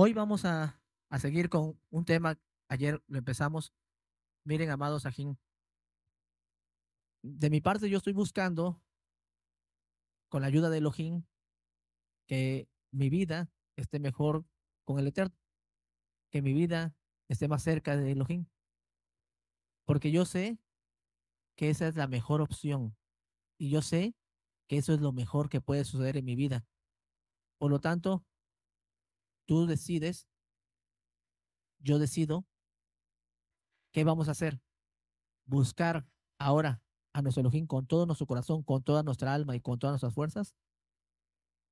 Hoy vamos a, seguir con un tema, ayer lo empezamos. Miren, amados Ajín, de mi parte yo estoy buscando, con la ayuda de Elohim, que mi vida esté mejor con el Eterno, que mi vida esté más cerca de Elohim, porque yo sé que esa es la mejor opción y yo sé que eso es lo mejor que puede suceder en mi vida. Por lo tanto, Tú decides, yo decido, ¿qué vamos a hacer? Buscar ahora a nuestro Elohim con todo nuestro corazón, con toda nuestra alma y con todas nuestras fuerzas.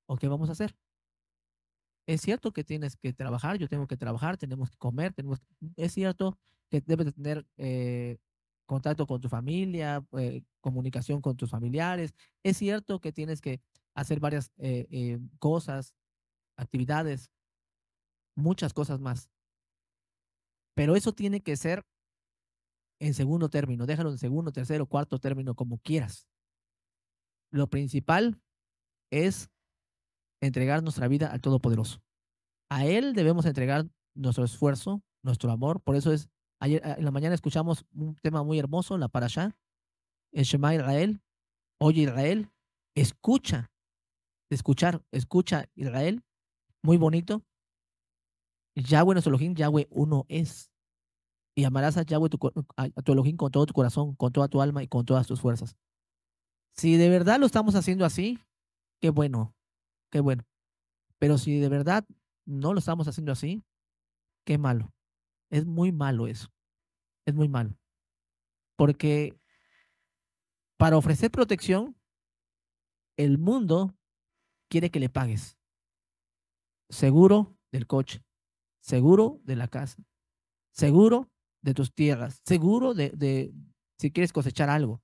¿O qué vamos a hacer? Es cierto que tienes que trabajar, yo tengo que trabajar, tenemos que comer, tenemos es cierto que debes tener eh, contacto con tu familia, eh, comunicación con tus familiares. Es cierto que tienes que hacer varias eh, cosas, actividades, muchas cosas más. Pero eso tiene que ser en segundo término, déjalo en segundo, tercero, cuarto término, como quieras. Lo principal es entregar nuestra vida al Todopoderoso. A Él debemos entregar nuestro esfuerzo, nuestro amor. Por eso es, ayer ah, en la mañana escuchamos un tema muy hermoso, la Parashá, el Shema Israel. Oye Israel, escucha, escuchar, escucha Israel, muy bonito. Yahweh nuestro Elohim, Yahweh uno es. Y amarás a Yahweh tu, a tu Elohim con todo tu corazón, con toda tu alma y con todas tus fuerzas. Si de verdad lo estamos haciendo así, qué bueno, qué bueno. Pero si de verdad no lo estamos haciendo así, qué malo. Es muy malo eso. Es muy malo. Porque para ofrecer protección, el mundo quiere que le pagues seguro del coche, seguro de la casa, seguro de tus tierras, seguro de, si quieres cosechar algo.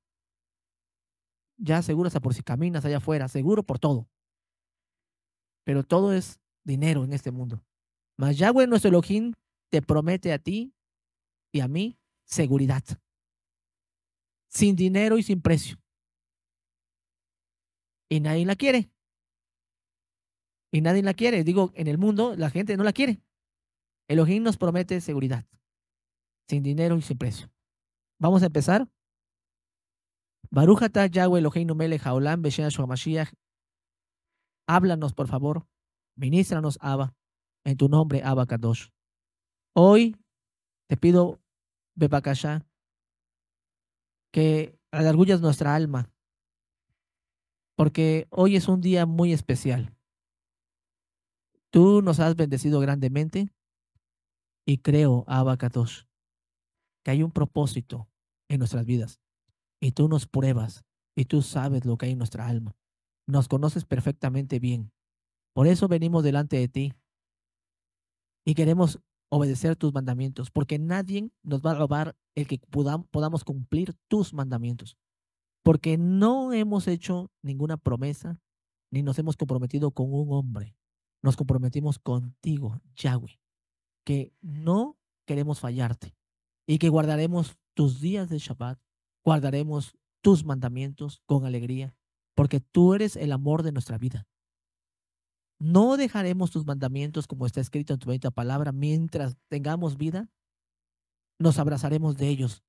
Ya seguro hasta por si caminas allá afuera, seguro por todo. Pero todo es dinero en este mundo. Mas Yahweh, nuestro Elohim, te promete a ti y a mí seguridad. Sin dinero y sin precio. Y nadie la quiere. Y nadie la quiere. Digo, en el mundo la gente no la quiere. Elohim nos promete seguridad, sin dinero y sin precio. Vamos a empezar. Barujata Háblanos, por favor. Ministranos, Abba, en tu nombre, Abba Kadosh. Hoy te pido, Bebakasha, que alargullas nuestra alma, porque hoy es un día muy especial. Tú nos has bendecido grandemente y creo, Abacados, que hay un propósito en nuestras vidas y tú nos pruebas y tú sabes lo que hay en nuestra alma. Nos conoces perfectamente bien. Por eso venimos delante de ti y queremos obedecer tus mandamientos, porque nadie nos va a robar el que podamos cumplir tus mandamientos, porque no hemos hecho ninguna promesa ni nos hemos comprometido con un hombre, nos comprometimos contigo, Yahweh que no queremos fallarte y que guardaremos tus días de Shabbat, guardaremos tus mandamientos con alegría, porque tú eres el amor de nuestra vida. No dejaremos tus mandamientos como está escrito en tu bendita palabra. Mientras tengamos vida, nos abrazaremos de ellos,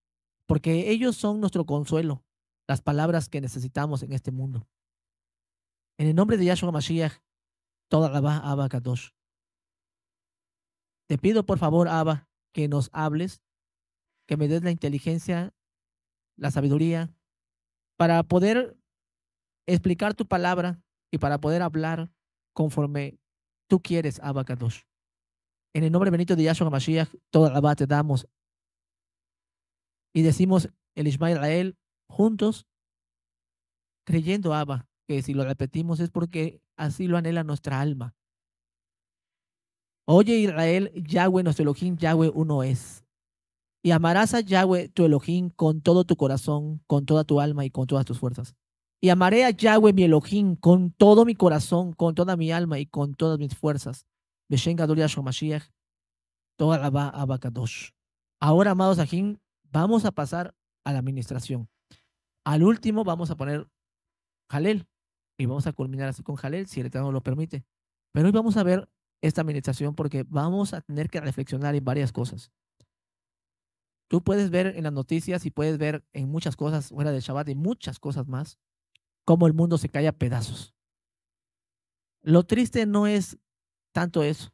porque ellos son nuestro consuelo, las palabras que necesitamos en este mundo. En el nombre de Yahshua Mashiach, toda la Abba Kadosh. Te pido por favor, Abba, que nos hables, que me des la inteligencia, la sabiduría, para poder explicar tu palabra y para poder hablar conforme tú quieres, Abba Kadosh. En el nombre benito de Yahshua Mashiach, toda la Abba te damos. Y decimos el Ismael juntos, creyendo Abba, que si lo repetimos es porque así lo anhela nuestra alma. Oye Israel, Yahweh, nuestro Elohim, Yahweh uno es. Y amarás a Yahweh, tu Elohim, con todo tu corazón, con toda tu alma y con todas tus fuerzas. Y amaré a Yahweh, mi Elohim, con todo mi corazón, con toda mi alma y con todas mis fuerzas. Ahora, amados Ajim, vamos a pasar a la administración. Al último vamos a poner Jalel. Y vamos a culminar así con Jalel, si el Eterno lo permite. Pero hoy vamos a ver esta administración porque vamos a tener que reflexionar en varias cosas. Tú puedes ver en las noticias y puedes ver en muchas cosas fuera del Shabbat y muchas cosas más cómo el mundo se cae a pedazos. Lo triste no es tanto eso,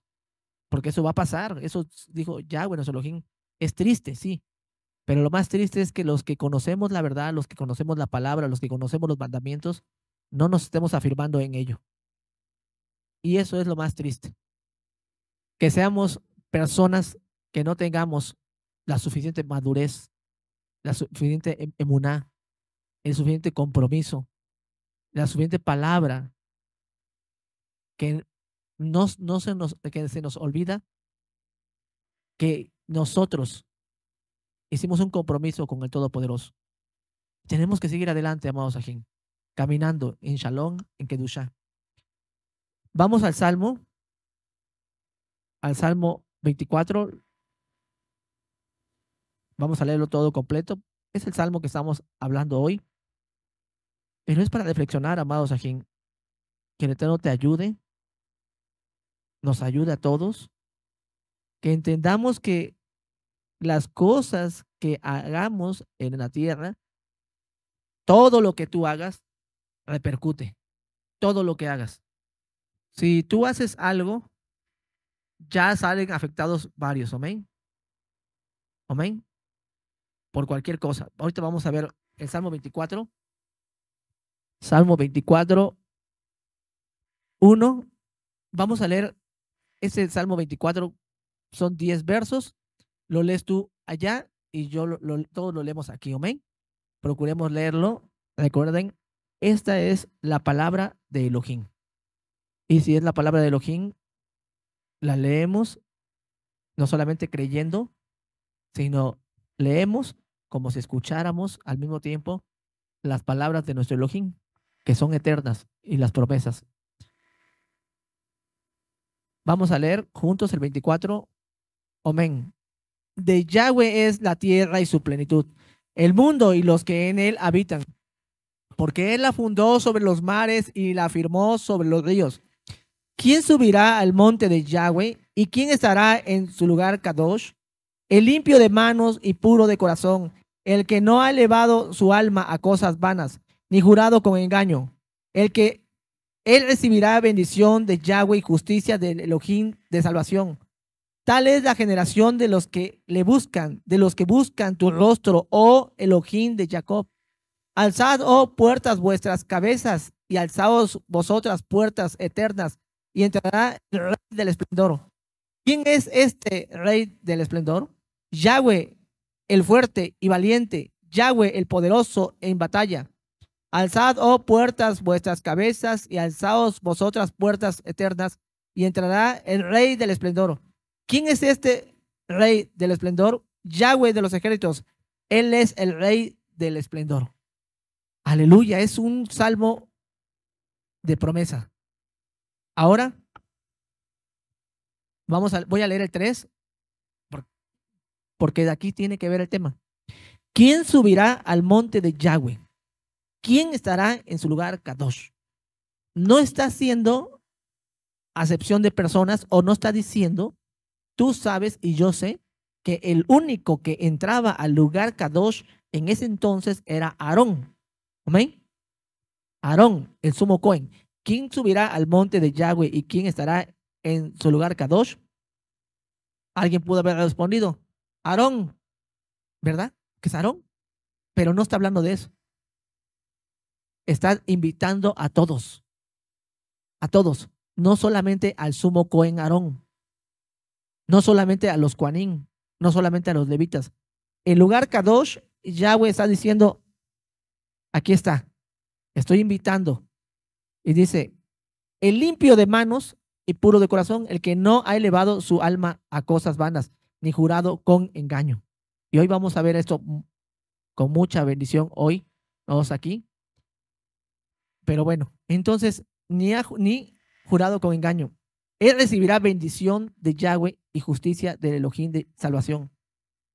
porque eso va a pasar. Eso dijo ya, bueno, Elohim. Es triste, sí. Pero lo más triste es que los que conocemos la verdad, los que conocemos la palabra, los que conocemos los mandamientos, no nos estemos afirmando en ello. Y eso es lo más triste que seamos personas que no tengamos la suficiente madurez, la suficiente em, emuná, el suficiente compromiso, la suficiente palabra, que no, se, nos, que se nos olvida que nosotros hicimos un compromiso con el Todopoderoso. Tenemos que seguir adelante, amados Ajín, caminando en Shalom, en Kedusha. Vamos al Salmo al Salmo 24. Vamos a leerlo todo completo. Es el Salmo que estamos hablando hoy. Pero es para reflexionar, amados Aquí Que el Eterno te ayude, nos ayude a todos. Que entendamos que las cosas que hagamos en la tierra, todo lo que tú hagas repercute. Todo lo que hagas. Si tú haces algo ya salen afectados varios, amén. Amén. Por cualquier cosa. Ahorita vamos a ver el Salmo 24. Salmo 24, 1. Vamos a leer ese Salmo 24, son 10 versos. Lo lees tú allá y yo lo, todos lo leemos aquí, amén. Procuremos leerlo. Recuerden, esta es la palabra de Elohim. Y si es la palabra de Elohim, la leemos no solamente creyendo, sino leemos como si escucháramos al mismo tiempo las palabras de nuestro Elohim, que son eternas, y las promesas. Vamos a leer juntos el 24. Amén. De Yahweh es la tierra y su plenitud, el mundo y los que en él habitan, porque él la fundó sobre los mares y la firmó sobre los ríos. ¿Quién subirá al monte de Yahweh? ¿Y quién estará en su lugar Kadosh? El limpio de manos y puro de corazón, el que no ha elevado su alma a cosas vanas, ni jurado con engaño, el que él recibirá bendición de Yahweh y justicia del Elohim de salvación. Tal es la generación de los que le buscan, de los que buscan tu rostro, oh Elohim de Jacob. Alzad, oh puertas, vuestras cabezas, y alzaos vosotras puertas eternas, y entrará el rey del esplendor. ¿Quién es este rey del esplendor? Yahweh, el fuerte y valiente, Yahweh, el poderoso en batalla. Alzad, oh puertas, vuestras cabezas, y alzaos vosotras puertas eternas, y entrará el rey del esplendor. ¿Quién es este rey del esplendor? Yahweh de los ejércitos. Él es el rey del esplendor. Aleluya, es un salmo de promesa. Ahora, vamos a, voy a leer el 3, porque de aquí tiene que ver el tema. ¿Quién subirá al monte de Yahweh? ¿Quién estará en su lugar Kadosh? No está haciendo acepción de personas o no está diciendo, tú sabes y yo sé que el único que entraba al lugar Kadosh en ese entonces era Aarón. Amén. Aarón, el sumo Cohen. ¿Quién subirá al monte de Yahweh y quién estará en su lugar Kadosh? Alguien pudo haber respondido, Aarón, ¿verdad? Que es Aarón, pero no está hablando de eso. Está invitando a todos, a todos, no solamente al sumo Cohen Aarón, no solamente a los Kuanín, no solamente a los levitas. En lugar Kadosh, Yahweh está diciendo, aquí está, estoy invitando y dice, el limpio de manos y puro de corazón, el que no ha elevado su alma a cosas vanas, ni jurado con engaño. Y hoy vamos a ver esto con mucha bendición, hoy, todos aquí. Pero bueno, entonces, ni, ni jurado con engaño. Él recibirá bendición de Yahweh y justicia del Elohim de salvación.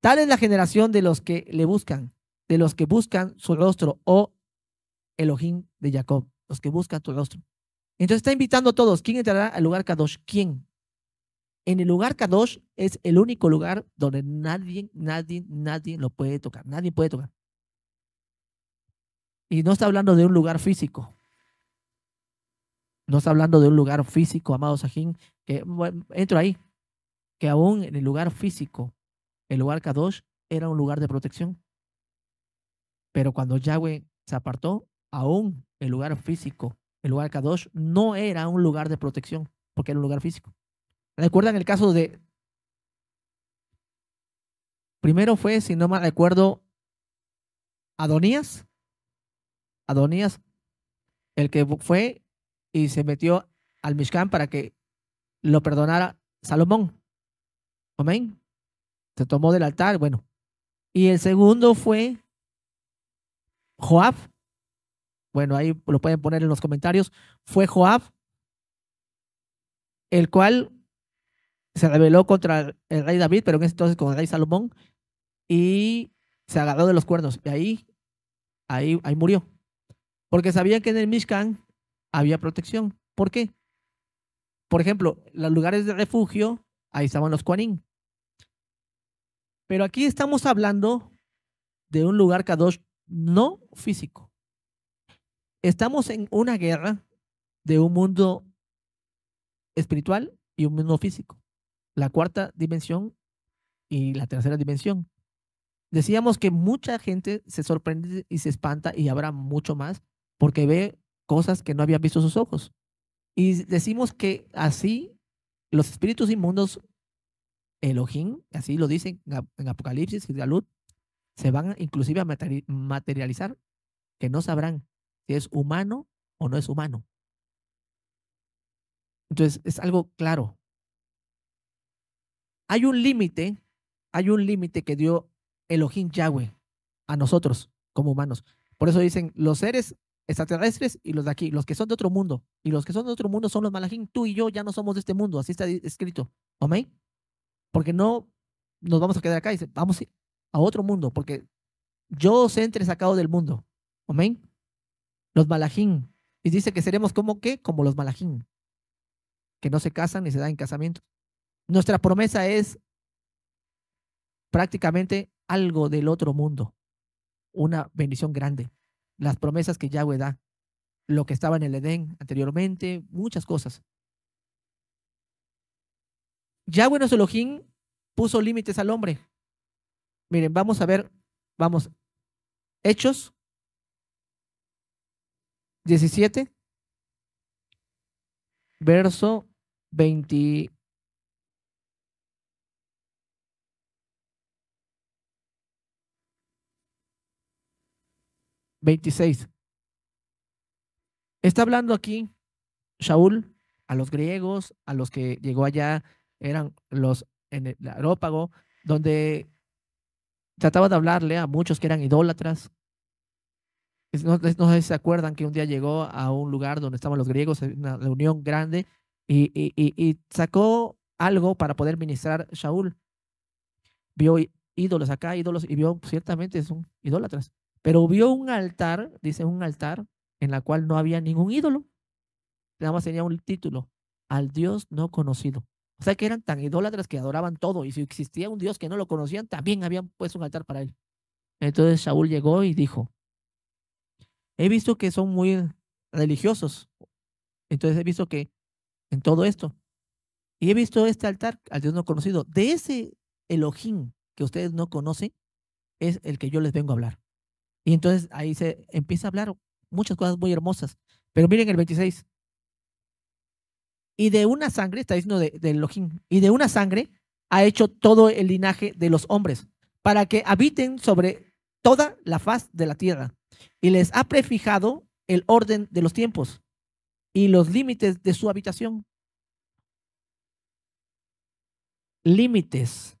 Tal es la generación de los que le buscan, de los que buscan su rostro, oh Elohim de Jacob los que buscan tu rostro. Entonces está invitando a todos. ¿Quién entrará al lugar Kadosh? ¿Quién? En el lugar Kadosh es el único lugar donde nadie, nadie, nadie lo puede tocar. Nadie puede tocar. Y no está hablando de un lugar físico. No está hablando de un lugar físico, amado Sajín, que bueno, entro ahí, que aún en el lugar físico, el lugar Kadosh era un lugar de protección. Pero cuando Yahweh se apartó, aún el lugar físico, el lugar Kadosh, no era un lugar de protección, porque era un lugar físico. ¿Recuerdan el caso de... Primero fue, si no mal recuerdo, Adonías. Adonías, el que fue y se metió al Mishkan para que lo perdonara Salomón. Amén. Se tomó del altar, bueno. Y el segundo fue Joab, bueno, ahí lo pueden poner en los comentarios. Fue Joab, el cual se rebeló contra el rey David, pero en ese entonces con el rey Salomón, y se agarró de los cuernos. Y ahí, ahí, ahí murió. Porque sabían que en el Mishkan había protección. ¿Por qué? Por ejemplo, los lugares de refugio, ahí estaban los Kuanin. Pero aquí estamos hablando de un lugar Kadosh no físico. Estamos en una guerra de un mundo espiritual y un mundo físico. La cuarta dimensión y la tercera dimensión. Decíamos que mucha gente se sorprende y se espanta y habrá mucho más porque ve cosas que no habían visto sus ojos. Y decimos que así los espíritus inmundos, Elohim, así lo dicen en Apocalipsis y luz se van inclusive a materializar que no sabrán si es humano o no es humano. Entonces, es algo claro. Hay un límite, hay un límite que dio Elohim Yahweh a nosotros como humanos. Por eso dicen los seres extraterrestres y los de aquí, los que son de otro mundo. Y los que son de otro mundo son los malajín. Tú y yo ya no somos de este mundo, así está escrito. ¿Amén? Porque no nos vamos a quedar acá. Dice, vamos a otro mundo, porque yo sé entre sacado del mundo. ¿Amén? los malajín. Y dice que seremos como que, como los malajín, que no se casan ni se dan en casamiento. Nuestra promesa es prácticamente algo del otro mundo, una bendición grande. Las promesas que Yahweh da, lo que estaba en el Edén anteriormente, muchas cosas. Yahweh nuestro Elohim puso límites al hombre. Miren, vamos a ver, vamos, Hechos 17, verso 20. Está hablando aquí Saúl a los griegos, a los que llegó allá, eran los en el Arópago, donde trataba de hablarle a muchos que eran idólatras, no, sé si se acuerdan que un día llegó a un lugar donde estaban los griegos, una reunión grande, y, sacó algo para poder ministrar Saúl Vio ídolos acá, ídolos, y vio, ciertamente son idólatras, pero vio un altar, dice un altar, en la cual no había ningún ídolo. Nada más tenía un título, al Dios no conocido. O sea que eran tan idólatras que adoraban todo, y si existía un Dios que no lo conocían, también habían puesto un altar para él. Entonces Saúl llegó y dijo, he visto que son muy religiosos. Entonces he visto que en todo esto. Y he visto este altar al Dios no conocido. De ese Elohim que ustedes no conocen, es el que yo les vengo a hablar. Y entonces ahí se empieza a hablar muchas cosas muy hermosas. Pero miren el 26. Y de una sangre, está diciendo de, Elohim, y de una sangre ha hecho todo el linaje de los hombres, para que habiten sobre toda la faz de la tierra y les ha prefijado el orden de los tiempos y los límites de su habitación. Límites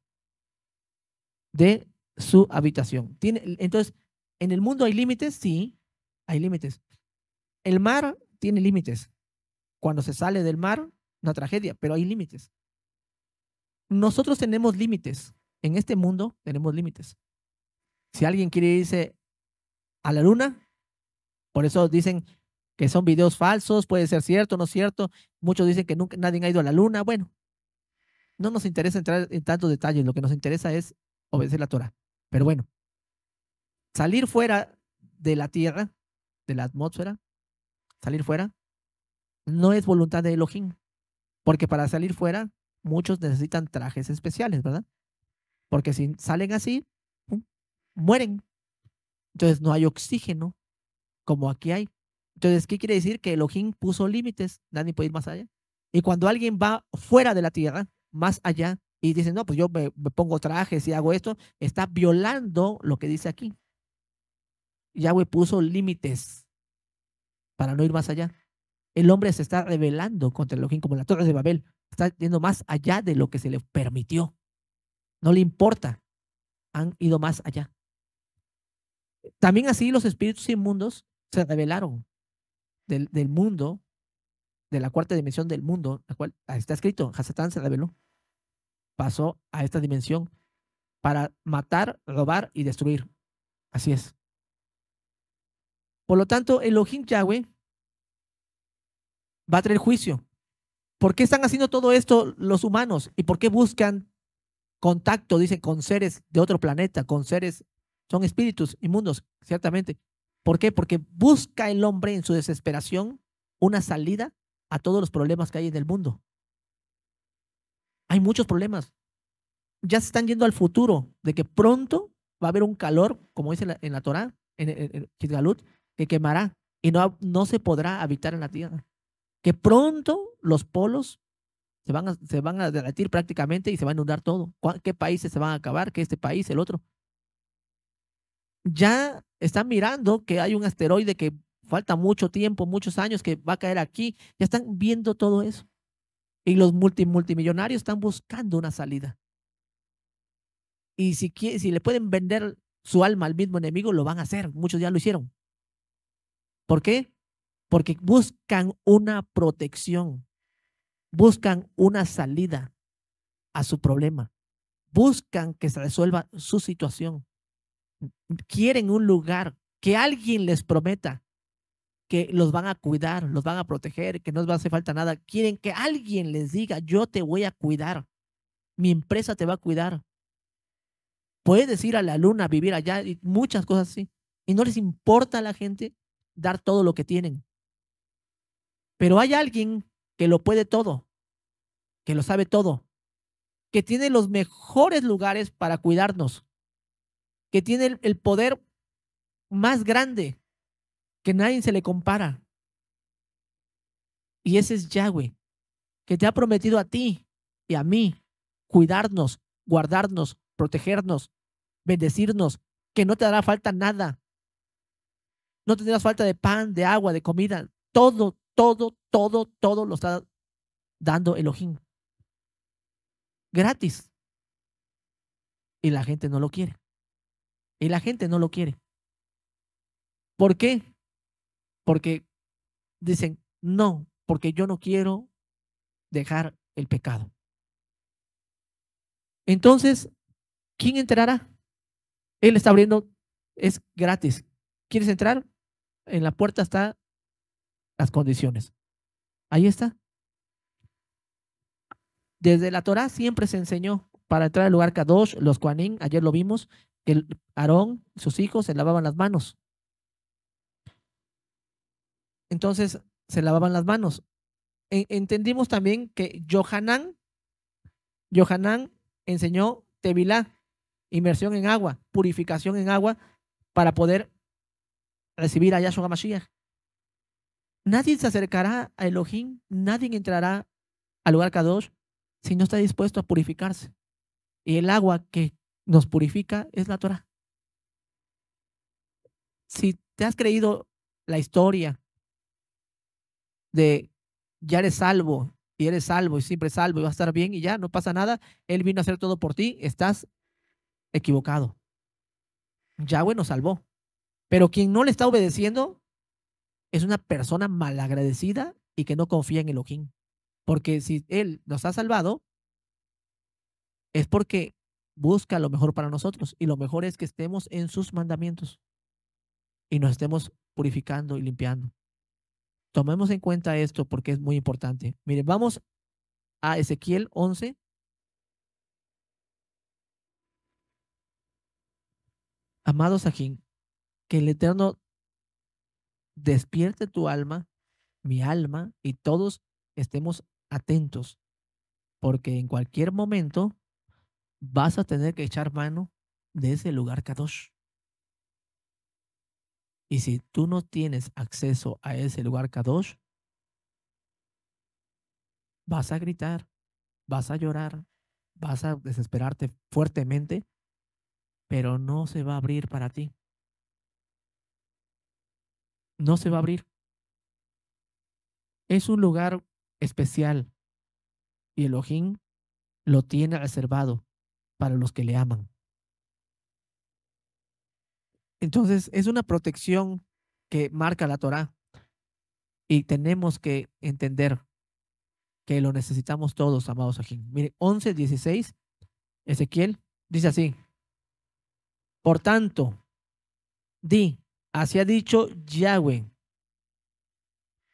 de su habitación. Tiene, entonces, ¿en el mundo hay límites? Sí, hay límites. El mar tiene límites. Cuando se sale del mar, una tragedia, pero hay límites. Nosotros tenemos límites. En este mundo tenemos límites si alguien quiere irse a la luna, por eso dicen que son videos falsos, puede ser cierto, no cierto. Muchos dicen que nunca nadie ha ido a la luna. Bueno, no nos interesa entrar en tantos detalles, lo que nos interesa es obedecer la Torah. Pero bueno, salir fuera de la tierra, de la atmósfera, salir fuera, no es voluntad de Elohim, porque para salir fuera muchos necesitan trajes especiales, ¿verdad? Porque si salen así, mueren. Entonces no hay oxígeno como aquí hay. Entonces, ¿qué quiere decir? Que Elohim puso límites, nadie puede ir más allá. Y cuando alguien va fuera de la tierra, más allá, y dice, no, pues yo me, pongo trajes y hago esto, está violando lo que dice aquí. Yahweh puso límites para no ir más allá. El hombre se está rebelando contra Elohim como la Torre de Babel. Está yendo más allá de lo que se le permitió. No le importa. Han ido más allá. También así los espíritus inmundos se revelaron del, mundo, de la cuarta dimensión del mundo, la cual está escrito, Hasatán se reveló, pasó a esta dimensión para matar, robar y destruir. Así es. Por lo tanto, Elohim Yahweh va a traer juicio. ¿Por qué están haciendo todo esto los humanos? ¿Y por qué buscan contacto, dicen, con seres de otro planeta, con seres son espíritus inmundos, ciertamente. ¿Por qué? Porque busca el hombre en su desesperación una salida a todos los problemas que hay en el mundo. Hay muchos problemas. Ya se están yendo al futuro de que pronto va a haber un calor, como dice en la, Torá, en, el que quemará y no, no se podrá habitar en la tierra. Que pronto los polos se van, a, se van a derretir prácticamente y se va a inundar todo. ¿Qué países se van a acabar? ¿Qué este país, el otro? ya están mirando que hay un asteroide que falta mucho tiempo, muchos años que va a caer aquí, ya están viendo todo eso. Y los multi, multimillonarios están buscando una salida. Y si, si le pueden vender su alma al mismo enemigo, lo van a hacer. Muchos ya lo hicieron. ¿Por qué? Porque buscan una protección, buscan una salida a su problema, buscan que se resuelva su situación quieren un lugar, que alguien les prometa que los van a cuidar, los van a proteger, que no les va a hacer falta nada. Quieren que alguien les diga, yo te voy a cuidar, mi empresa te va a cuidar. Puedes ir a la luna, vivir allá y muchas cosas así. Y no les importa a la gente dar todo lo que tienen. Pero hay alguien que lo puede todo, que lo sabe todo, que tiene los mejores lugares para cuidarnos, que tiene el, poder más grande, que nadie se le compara. Y ese es Yahweh, que te ha prometido a ti y a mí cuidarnos, guardarnos, protegernos, bendecirnos, que no te dará falta nada. No tendrás falta de pan, de agua, de comida. Todo, todo, todo, todo lo está dando Elohim. Gratis. Y la gente no lo quiere. Y la gente no lo quiere. ¿Por qué? Porque dicen, no, porque yo no quiero dejar el pecado. Entonces, ¿quién entrará? Él está abriendo, es gratis. ¿Quieres entrar? En la puerta están las condiciones. Ahí está. Desde la Torah siempre se enseñó para entrar al lugar Kadosh, los Kuanin, ayer lo vimos, que Aarón y sus hijos se lavaban las manos. Entonces, se lavaban las manos. E, entendimos también que Johanán, Johanán enseñó Tevilá, inmersión en agua, purificación en agua, para poder recibir a Yahshua Mashiach. Nadie se acercará a Elohim, nadie entrará al lugar Kadosh si no está dispuesto a purificarse. Y el agua que nos purifica es la Torah. Si te has creído la historia de ya eres salvo y eres salvo y siempre salvo y va a estar bien y ya no pasa nada, Él vino a hacer todo por ti, estás equivocado. Yahweh nos salvó. Pero quien no le está obedeciendo es una persona malagradecida y que no confía en Elohim. Porque si Él nos ha salvado, es porque busca lo mejor para nosotros y lo mejor es que estemos en sus mandamientos y nos estemos purificando y limpiando. Tomemos en cuenta esto porque es muy importante. Miren, vamos a Ezequiel 11. Amado Sajín, que el Eterno despierte tu alma, mi alma, y todos estemos atentos, porque en cualquier momento vas a tener que echar mano de ese lugar Kadosh. Y si tú no tienes acceso a ese lugar Kadosh, vas a gritar, vas a llorar, vas a desesperarte fuertemente, pero no se va a abrir para ti. No se va a abrir. Es un lugar especial y Elohim lo tiene reservado para los que le aman. Entonces, es una protección que marca la Torá y tenemos que entender que lo necesitamos todos, amados aquí. Mire, 11, 16, Ezequiel dice así. Por tanto, di, así ha dicho Yahweh,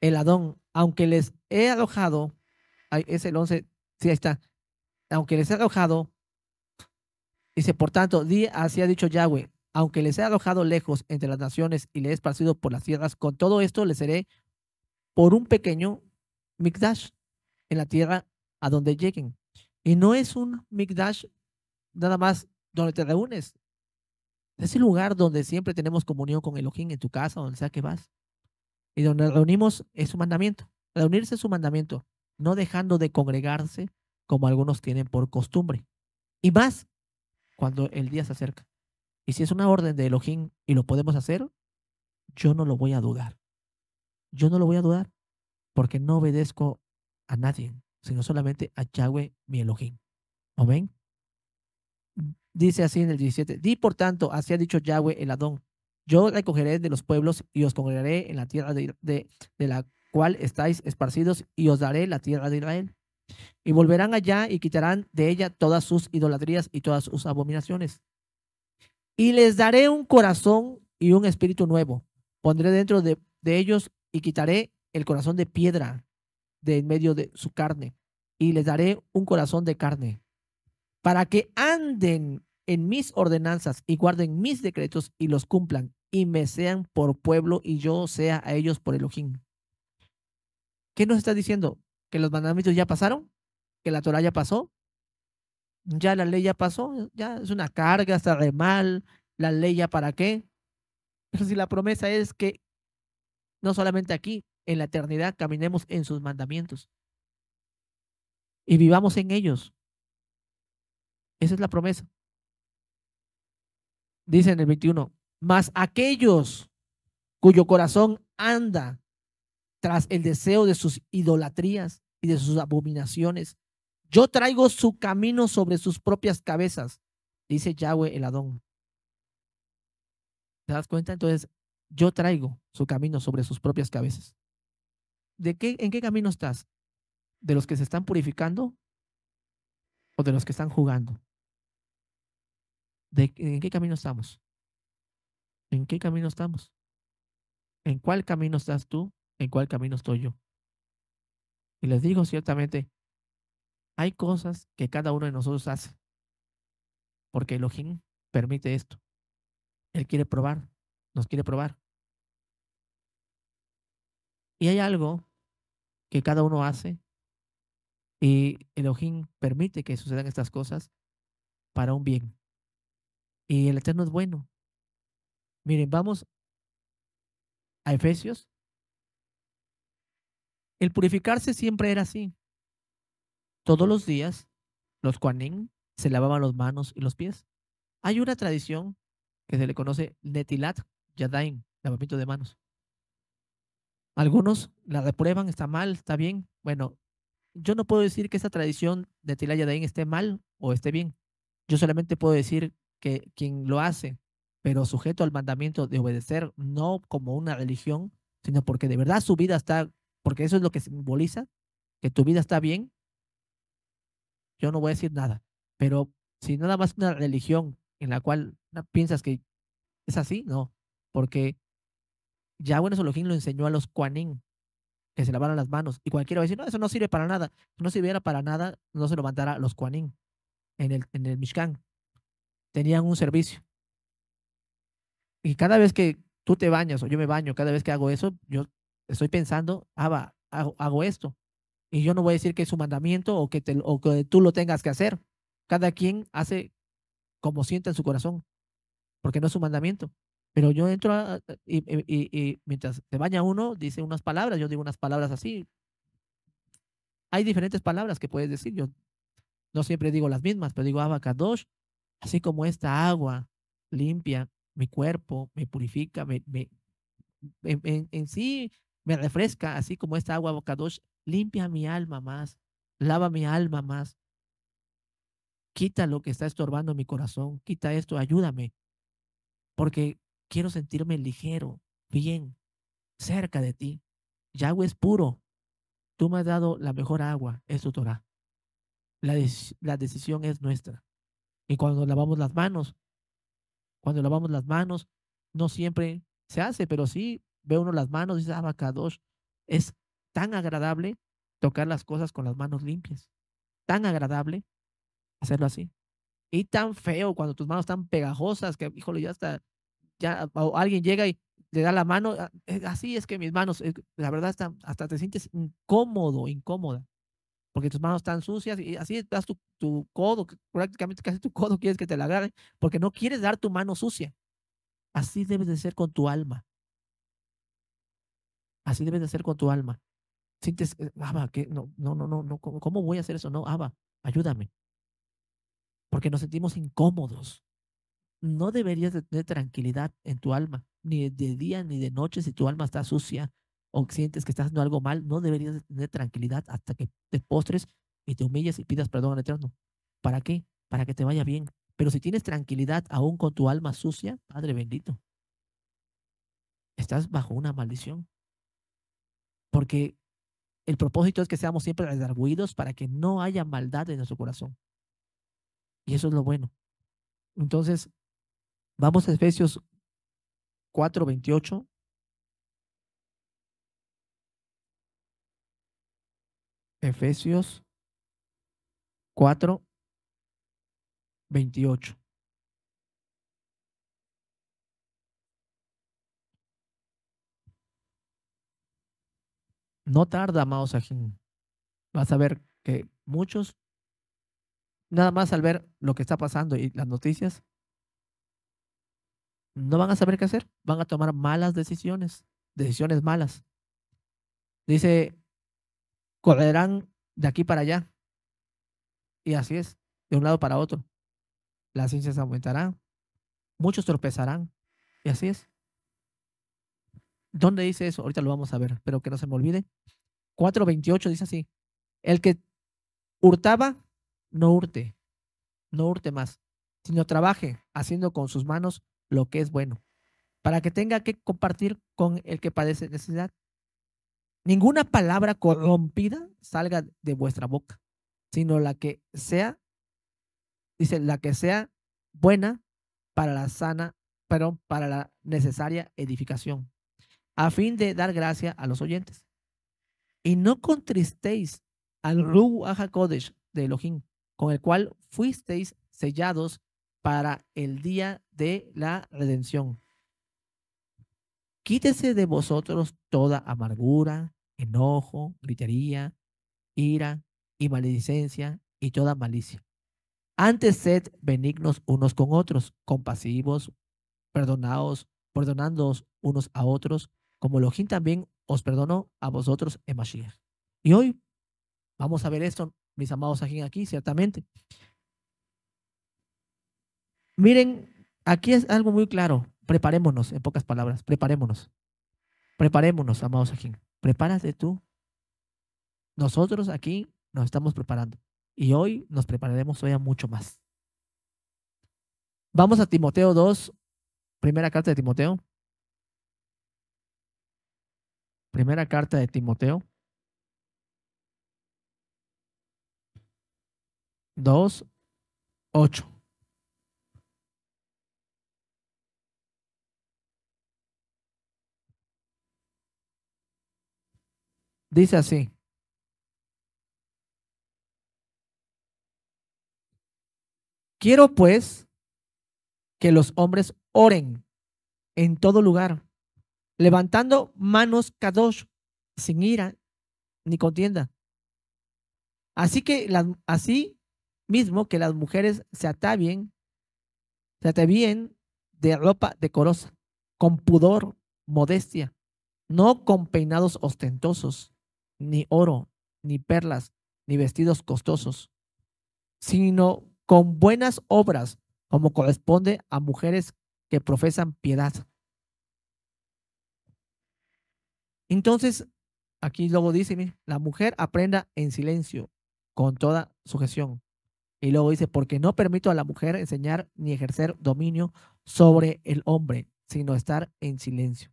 el Adón, aunque les he alojado, es el 11, sí, ahí está, aunque les he alojado Dice, por tanto, di así ha dicho Yahweh, aunque les he arrojado lejos entre las naciones y les he esparcido por las tierras, con todo esto les seré por un pequeño Mikdash en la tierra a donde lleguen. Y no es un Mikdash nada más donde te reúnes. Es el lugar donde siempre tenemos comunión con Elohim en tu casa, donde sea que vas. Y donde reunimos es su mandamiento. Reunirse es su mandamiento, no dejando de congregarse como algunos tienen por costumbre. Y más cuando el día se acerca. Y si es una orden de Elohim y lo podemos hacer, yo no lo voy a dudar. Yo no lo voy a dudar porque no obedezco a nadie, sino solamente a Yahweh, mi Elohim. ven? Dice así en el 17, di por tanto, así ha dicho Yahweh el Adón, yo recogeré de los pueblos y os congregaré en la tierra de la cual estáis esparcidos y os daré la tierra de Israel y volverán allá y quitarán de ella todas sus idolatrías y todas sus abominaciones. Y les daré un corazón y un espíritu nuevo. Pondré dentro de, ellos y quitaré el corazón de piedra de en medio de su carne. Y les daré un corazón de carne. Para que anden en mis ordenanzas y guarden mis decretos y los cumplan y me sean por pueblo y yo sea a ellos por Elohim. ¿Qué nos está diciendo? que los mandamientos ya pasaron, que la Torah ya pasó, ya la ley ya pasó, ya es una carga, está de mal, la ley ya para qué. Pero si la promesa es que no solamente aquí, en la eternidad caminemos en sus mandamientos y vivamos en ellos. Esa es la promesa. Dice en el 21, más aquellos cuyo corazón anda tras el deseo de sus idolatrías y de sus abominaciones. Yo traigo su camino sobre sus propias cabezas, dice Yahweh el Adón. ¿Te das cuenta? Entonces, yo traigo su camino sobre sus propias cabezas. ¿De ¿En qué camino estás? ¿De los que se están purificando o de los que están jugando? ¿De, ¿En qué camino estamos? ¿En qué camino estamos? ¿En cuál camino estás tú? en cuál camino estoy yo. Y les digo ciertamente, hay cosas que cada uno de nosotros hace, porque Elohim permite esto. Él quiere probar, nos quiere probar. Y hay algo que cada uno hace y Elohim permite que sucedan estas cosas para un bien. Y el Eterno es bueno. Miren, vamos a Efesios el purificarse siempre era así. Todos los días, los Kuanin se lavaban las manos y los pies. Hay una tradición que se le conoce Netilat Yadain, lavamiento de manos. Algunos la reprueban, está mal, está bien. Bueno, yo no puedo decir que esa tradición de Netilat Yadain esté mal o esté bien. Yo solamente puedo decir que quien lo hace, pero sujeto al mandamiento de obedecer, no como una religión, sino porque de verdad su vida está porque eso es lo que simboliza, que tu vida está bien, yo no voy a decir nada. Pero si nada más una religión en la cual piensas que es así, no, porque ya bueno Elohim lo enseñó a los Kuanin, que se lavaran las manos, y cualquiera va a decir, no, eso no sirve para nada, si no sirviera para nada, no se lo a los Kuanin en el, en el Mishkan. Tenían un servicio. Y cada vez que tú te bañas o yo me baño, cada vez que hago eso, yo estoy pensando, Abba, ah, hago, esto. Y yo no voy a decir que es un mandamiento o que, tú lo tengas que hacer. Cada quien hace como sienta en su corazón, porque no es un mandamiento. Pero yo entro y, mientras te baña uno, dice unas palabras, yo digo unas palabras así. Hay diferentes palabras que puedes decir. Yo no siempre digo las mismas, pero digo ah, Kadosh, así como esta agua limpia mi cuerpo, me purifica, me, en, sí me refresca, así como esta agua bocadosh, limpia mi alma más, lava mi alma más, quita lo que está estorbando mi corazón, quita esto, ayúdame, porque quiero sentirme ligero, bien, cerca de ti. Yahweh es puro, tú me has dado la mejor agua, es tu Torah. La, la decisión es nuestra. Y cuando lavamos las manos, cuando lavamos las manos, no siempre se hace, pero sí ve uno las manos, y dice ah, dos Es tan agradable tocar las cosas con las manos limpias. Tan agradable hacerlo así. Y tan feo cuando tus manos están pegajosas que, híjole, ya está. ya alguien llega y le da la mano. Ah, eh, así es que mis manos, eh, la verdad, hasta, hasta te sientes incómodo, incómoda. Porque tus manos están sucias y así das tu, tu codo, prácticamente casi tu codo quieres que te la agarren, porque no quieres dar tu mano sucia. Así debes de ser con tu alma. Así debes de ser con tu alma. Sientes, eh, Abba, que no, no, no, no, ¿cómo voy a hacer eso? No, Abba, ayúdame. Porque nos sentimos incómodos. No deberías de tener tranquilidad en tu alma, ni de día ni de noche si tu alma está sucia o sientes que estás haciendo algo mal, no deberías de tener tranquilidad hasta que te postres y te humilles y pidas perdón al Eterno. ¿Para qué? Para que te vaya bien. Pero si tienes tranquilidad aún con tu alma sucia, Padre bendito, estás bajo una maldición. Porque el propósito es que seamos siempre redarguidos para que no haya maldad en nuestro corazón. Y eso es lo bueno. Entonces, vamos a Efesios 4, 28. Efesios 4, 28. No tarda Mao Zedong. Vas a ver que muchos, nada más al ver lo que está pasando y las noticias, no van a saber qué hacer. Van a tomar malas decisiones, decisiones malas. Dice, correrán de aquí para allá. Y así es, de un lado para otro. Las ciencias aumentarán, muchos tropezarán. Y así es. ¿Dónde dice eso? Ahorita lo vamos a ver, pero que no se me olvide. 4.28 dice así. El que hurtaba, no hurte, no hurte más, sino trabaje haciendo con sus manos lo que es bueno, para que tenga que compartir con el que padece necesidad. Ninguna palabra corrompida salga de vuestra boca, sino la que sea, dice, la que sea buena para la sana, perdón, para la necesaria edificación, a fin de dar gracia a los oyentes. Y no contristéis al Ruach Kodesh de Elohim, con el cual fuisteis sellados para el día de la redención. Quítese de vosotros toda amargura, enojo, gritería, ira y maledicencia y toda malicia. Antes sed benignos unos con otros, compasivos, perdonaos, perdonándoos unos a otros, como Elohim también os perdonó a vosotros en Mashiach. Y hoy vamos a ver esto, mis amados aquí, aquí ciertamente. Miren, aquí es algo muy claro. Preparémonos, en pocas palabras, preparémonos. Preparémonos, amados aquí. Prepárate tú. Nosotros aquí nos estamos preparando. Y hoy nos prepararemos a mucho más. Vamos a Timoteo 2, primera carta de Timoteo. Primera carta de Timoteo 2, Dice así. Quiero pues que los hombres oren en todo lugar levantando manos Kadosh sin ira ni contienda. Así que así mismo que las mujeres se atavien, se atavien de ropa decorosa, con pudor, modestia, no con peinados ostentosos, ni oro, ni perlas, ni vestidos costosos, sino con buenas obras, como corresponde a mujeres que profesan piedad. Entonces, aquí luego dice, la mujer aprenda en silencio, con toda sujeción. Y luego dice, porque no permito a la mujer enseñar ni ejercer dominio sobre el hombre, sino estar en silencio.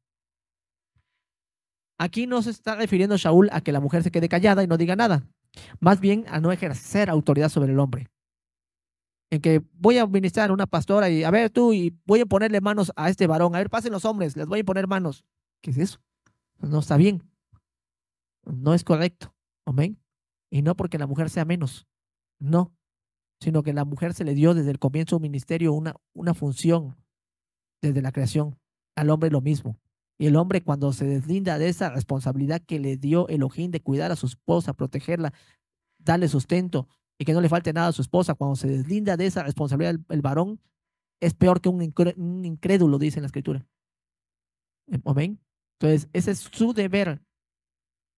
Aquí no se está refiriendo Shaul a que la mujer se quede callada y no diga nada, más bien a no ejercer autoridad sobre el hombre. En que voy a administrar una pastora y a ver tú, y voy a ponerle manos a este varón, a ver, pasen los hombres, les voy a poner manos. ¿Qué es eso? no está bien, no es correcto, amén. Y no porque la mujer sea menos, no, sino que la mujer se le dio desde el comienzo del un ministerio una, función desde la creación, al hombre lo mismo. Y el hombre cuando se deslinda de esa responsabilidad que le dio el ojín de cuidar a su esposa, protegerla, darle sustento y que no le falte nada a su esposa, cuando se deslinda de esa responsabilidad el, varón, es peor que un, incrédulo, dice en la escritura. Amén. Entonces, ese es su deber.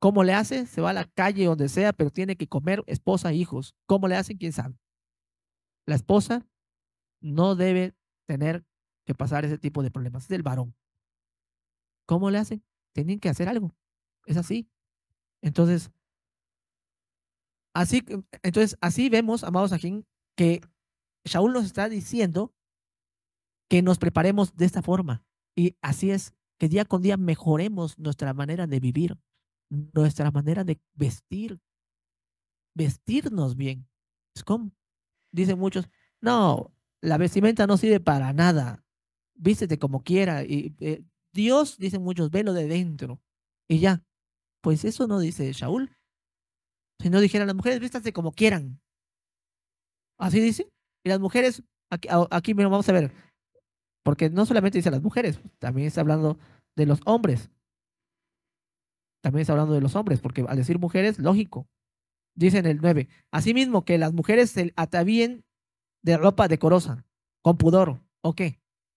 ¿Cómo le hace? Se va a la calle donde sea, pero tiene que comer esposa e hijos. ¿Cómo le hacen? ¿Quién sabe? La esposa no debe tener que pasar ese tipo de problemas. Es el varón. ¿Cómo le hacen? Tienen que hacer algo. Es así. Entonces, así, entonces, así vemos, amados aquí, que Shaul nos está diciendo que nos preparemos de esta forma. Y así es que día con día mejoremos nuestra manera de vivir, nuestra manera de vestir, vestirnos bien. Es como dicen muchos, no, la vestimenta no sirve para nada, vístete como quiera. Y, eh, Dios, dicen muchos, velo de dentro y ya. Pues eso no dice Shaul. Si no dijeran las mujeres, vístase como quieran. Así dice. Y las mujeres, aquí, aquí vamos a ver, porque no solamente dice las mujeres, también está hablando de los hombres. También está hablando de los hombres, porque al decir mujeres, lógico. Dice en el 9, asimismo que las mujeres se atavíen de ropa decorosa, con pudor. Ok.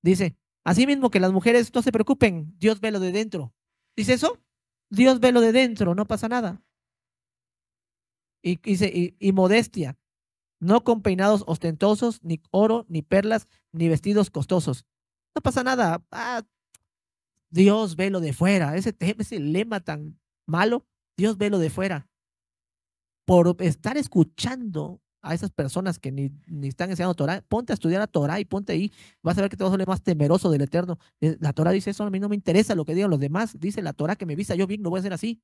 Dice, asimismo que las mujeres no se preocupen, Dios ve lo de dentro. ¿Dice eso? Dios ve lo de dentro, no pasa nada. Y, dice, y modestia, no con peinados ostentosos, ni oro, ni perlas, ni vestidos costosos, no pasa nada. Ah, Dios ve lo de fuera. Ese, ese lema tan malo, Dios ve lo de fuera. Por estar escuchando a esas personas que ni, están enseñando Torah, ponte a estudiar la Torah y ponte ahí, vas a ver que te vas a más temeroso del Eterno. Eh, la Torah dice eso, a mí no me interesa lo que digan los demás, dice la Torah que me visa, yo bien, no voy a hacer así.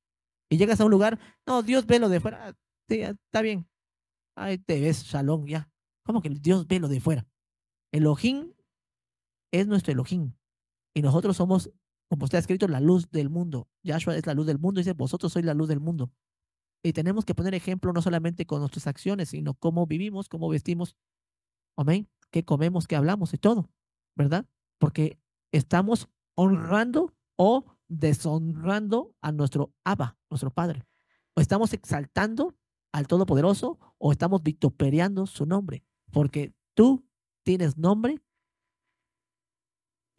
Y llegas a un lugar, no, Dios ve lo de fuera, ah, ah, está bien. Ahí te ves, shalom, ya. ¿Cómo que Dios ve lo de fuera? Elohim es nuestro Elohim. Y nosotros somos, como usted ha escrito, la luz del mundo. Yahshua es la luz del mundo. Dice, vosotros sois la luz del mundo. Y tenemos que poner ejemplo no solamente con nuestras acciones, sino cómo vivimos, cómo vestimos. Amén. Qué comemos, qué hablamos y todo. ¿Verdad? Porque estamos honrando o deshonrando a nuestro Abba, nuestro Padre. O estamos exaltando al Todopoderoso o estamos vituperiando su nombre. Porque tú tienes nombre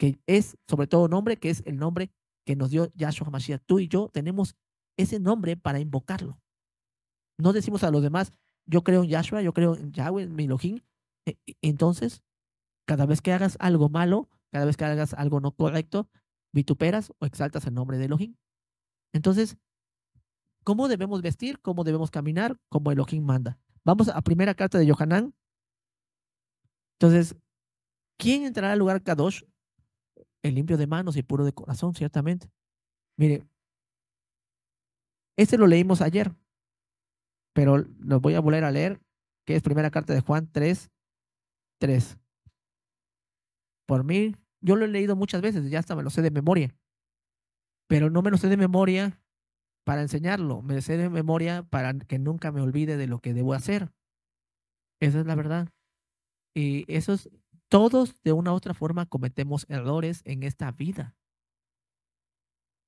que es sobre todo nombre, que es el nombre que nos dio Yahshua Hamashiach. Tú y yo tenemos ese nombre para invocarlo. No decimos a los demás, yo creo en Yahshua, yo creo en Yahweh, en mi Elohim. E, e, entonces, cada vez que hagas algo malo, cada vez que hagas algo no correcto, vituperas o exaltas el nombre de Elohim. Entonces, ¿cómo debemos vestir? ¿Cómo debemos caminar? Como Elohim manda. Vamos a primera carta de Yohanan. Entonces, ¿quién entrará al lugar Kadosh? el limpio de manos y puro de corazón, ciertamente. Mire, este lo leímos ayer, pero lo voy a volver a leer, que es primera carta de Juan 3, 3. Por mí, yo lo he leído muchas veces, ya hasta me lo sé de memoria, pero no me lo sé de memoria para enseñarlo, me lo sé de memoria para que nunca me olvide de lo que debo hacer. Esa es la verdad. Y eso es todos de una u otra forma cometemos errores en esta vida.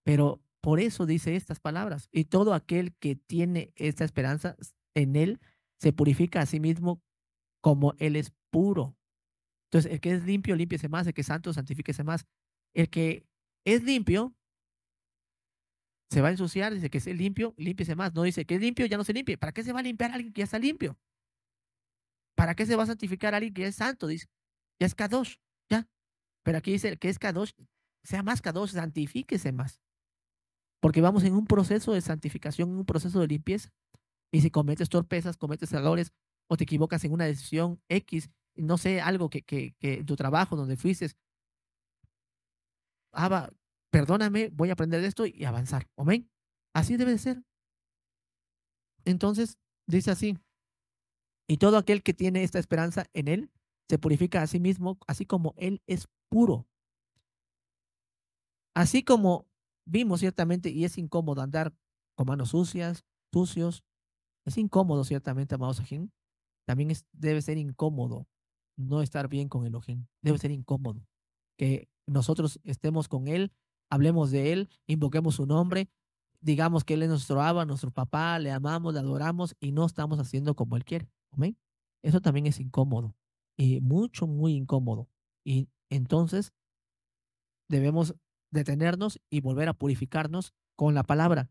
Pero por eso dice estas palabras. Y todo aquel que tiene esta esperanza en Él se purifica a sí mismo como Él es puro. Entonces, el que es limpio, limpiese más. El que es santo, santifíquese más. El que es limpio, se va a ensuciar. Dice que es limpio, limpiese más. No dice que es limpio, ya no se limpie. ¿Para qué se va a limpiar alguien que ya está limpio? ¿Para qué se va a santificar alguien que es santo? Dice, ya es Kadosh, ya. Pero aquí dice que es Kadosh, sea más Kadosh, santifíquese más. Porque vamos en un proceso de santificación, en un proceso de limpieza. Y si cometes torpezas, cometes errores o te equivocas en una decisión X, no sé, algo que, que, tu trabajo, donde fuiste, Abba, ah, perdóname, voy a aprender de esto y avanzar. Amén. Así debe de ser. Entonces, dice así, y todo aquel que tiene esta esperanza en Él se purifica a sí mismo, así como Él es puro. Así como vimos ciertamente, y es incómodo andar con manos sucias, sucios, es incómodo ciertamente, amados ajín, también debe ser incómodo no estar bien con el ajín. debe ser incómodo que nosotros estemos con Él, hablemos de Él, invoquemos su nombre, digamos que Él es nuestro Abba, nuestro papá, le amamos, le adoramos y no estamos haciendo como Él quiere. Eso también es incómodo y eh, mucho, muy incómodo. Y entonces debemos detenernos y volver a purificarnos con la palabra.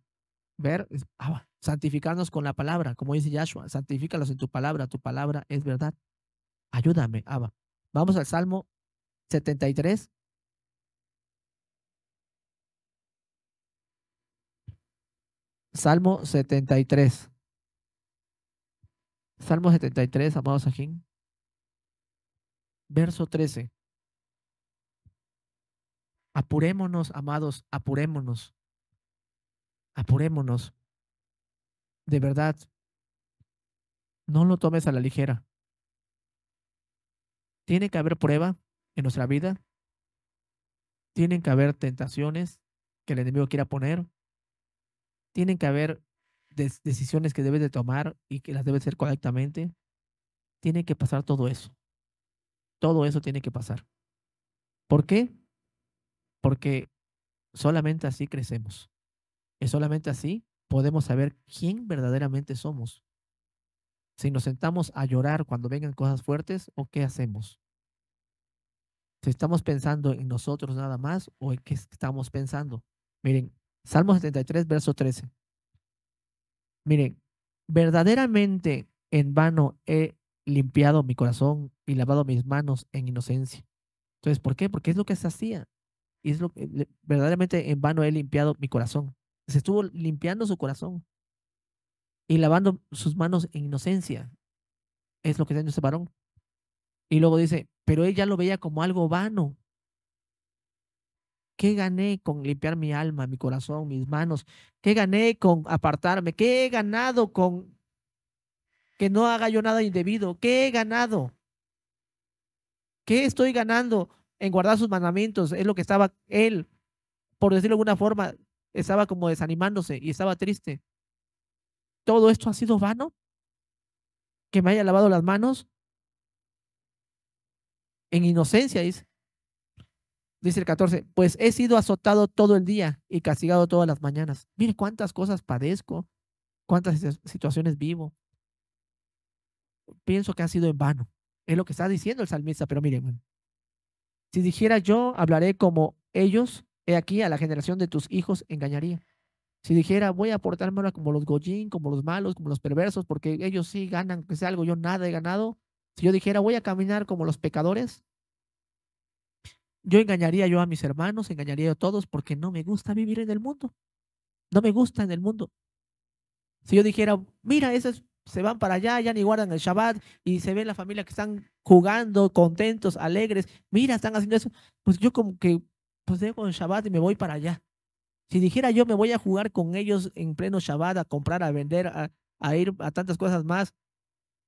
Ver, ah, santificarnos con la palabra, como dice Yahshua, santifícalos en tu palabra, tu palabra es verdad. Ayúdame, Abba. Vamos al Salmo 73. Salmo 73. Salmo 73, amados Ajín verso 13. Apurémonos, amados, apurémonos. Apurémonos. De verdad, no lo tomes a la ligera. Tiene que haber prueba en nuestra vida. Tienen que haber tentaciones que el enemigo quiera poner. Tienen que haber decisiones que debes de tomar y que las debes hacer correctamente. Tiene que pasar todo eso. Todo eso tiene que pasar. ¿Por qué? Porque solamente así crecemos. Es solamente así podemos saber quién verdaderamente somos. Si nos sentamos a llorar cuando vengan cosas fuertes, ¿o qué hacemos? Si estamos pensando en nosotros nada más, ¿o en qué estamos pensando? Miren, Salmo 73, verso 13. Miren, verdaderamente en vano he limpiado mi corazón y lavado mis manos en inocencia. Entonces, ¿por qué? Porque es lo que se hacía. Y es lo que verdaderamente en vano he limpiado mi corazón. Se estuvo limpiando su corazón y lavando sus manos en inocencia. Es lo que tenía ese varón. Y luego dice, pero él ya lo veía como algo vano. ¿Qué gané con limpiar mi alma, mi corazón, mis manos? ¿Qué gané con apartarme? ¿Qué he ganado con que no haga yo nada indebido. ¿Qué he ganado? ¿Qué estoy ganando en guardar sus mandamientos? Es lo que estaba él, por decirlo de alguna forma, estaba como desanimándose y estaba triste. ¿Todo esto ha sido vano? ¿Que me haya lavado las manos? En inocencia, dice. Dice el 14, pues he sido azotado todo el día y castigado todas las mañanas. Mire cuántas cosas padezco, cuántas situaciones vivo pienso que ha sido en vano. Es lo que está diciendo el salmista, pero miren, si dijera yo, hablaré como ellos, he aquí a la generación de tus hijos engañaría. Si dijera, voy a portármela como los goyín, como los malos, como los perversos, porque ellos sí ganan, que sea algo, yo nada he ganado. Si yo dijera, voy a caminar como los pecadores, yo engañaría yo a mis hermanos, engañaría a todos, porque no me gusta vivir en el mundo. No me gusta en el mundo. Si yo dijera, mira, ese es se van para allá, ya ni guardan el Shabbat y se ve la familia que están jugando, contentos, alegres. Mira, están haciendo eso. Pues yo como que, pues dejo el Shabbat y me voy para allá. Si dijera yo me voy a jugar con ellos en pleno Shabbat, a comprar, a vender, a, ir a tantas cosas más,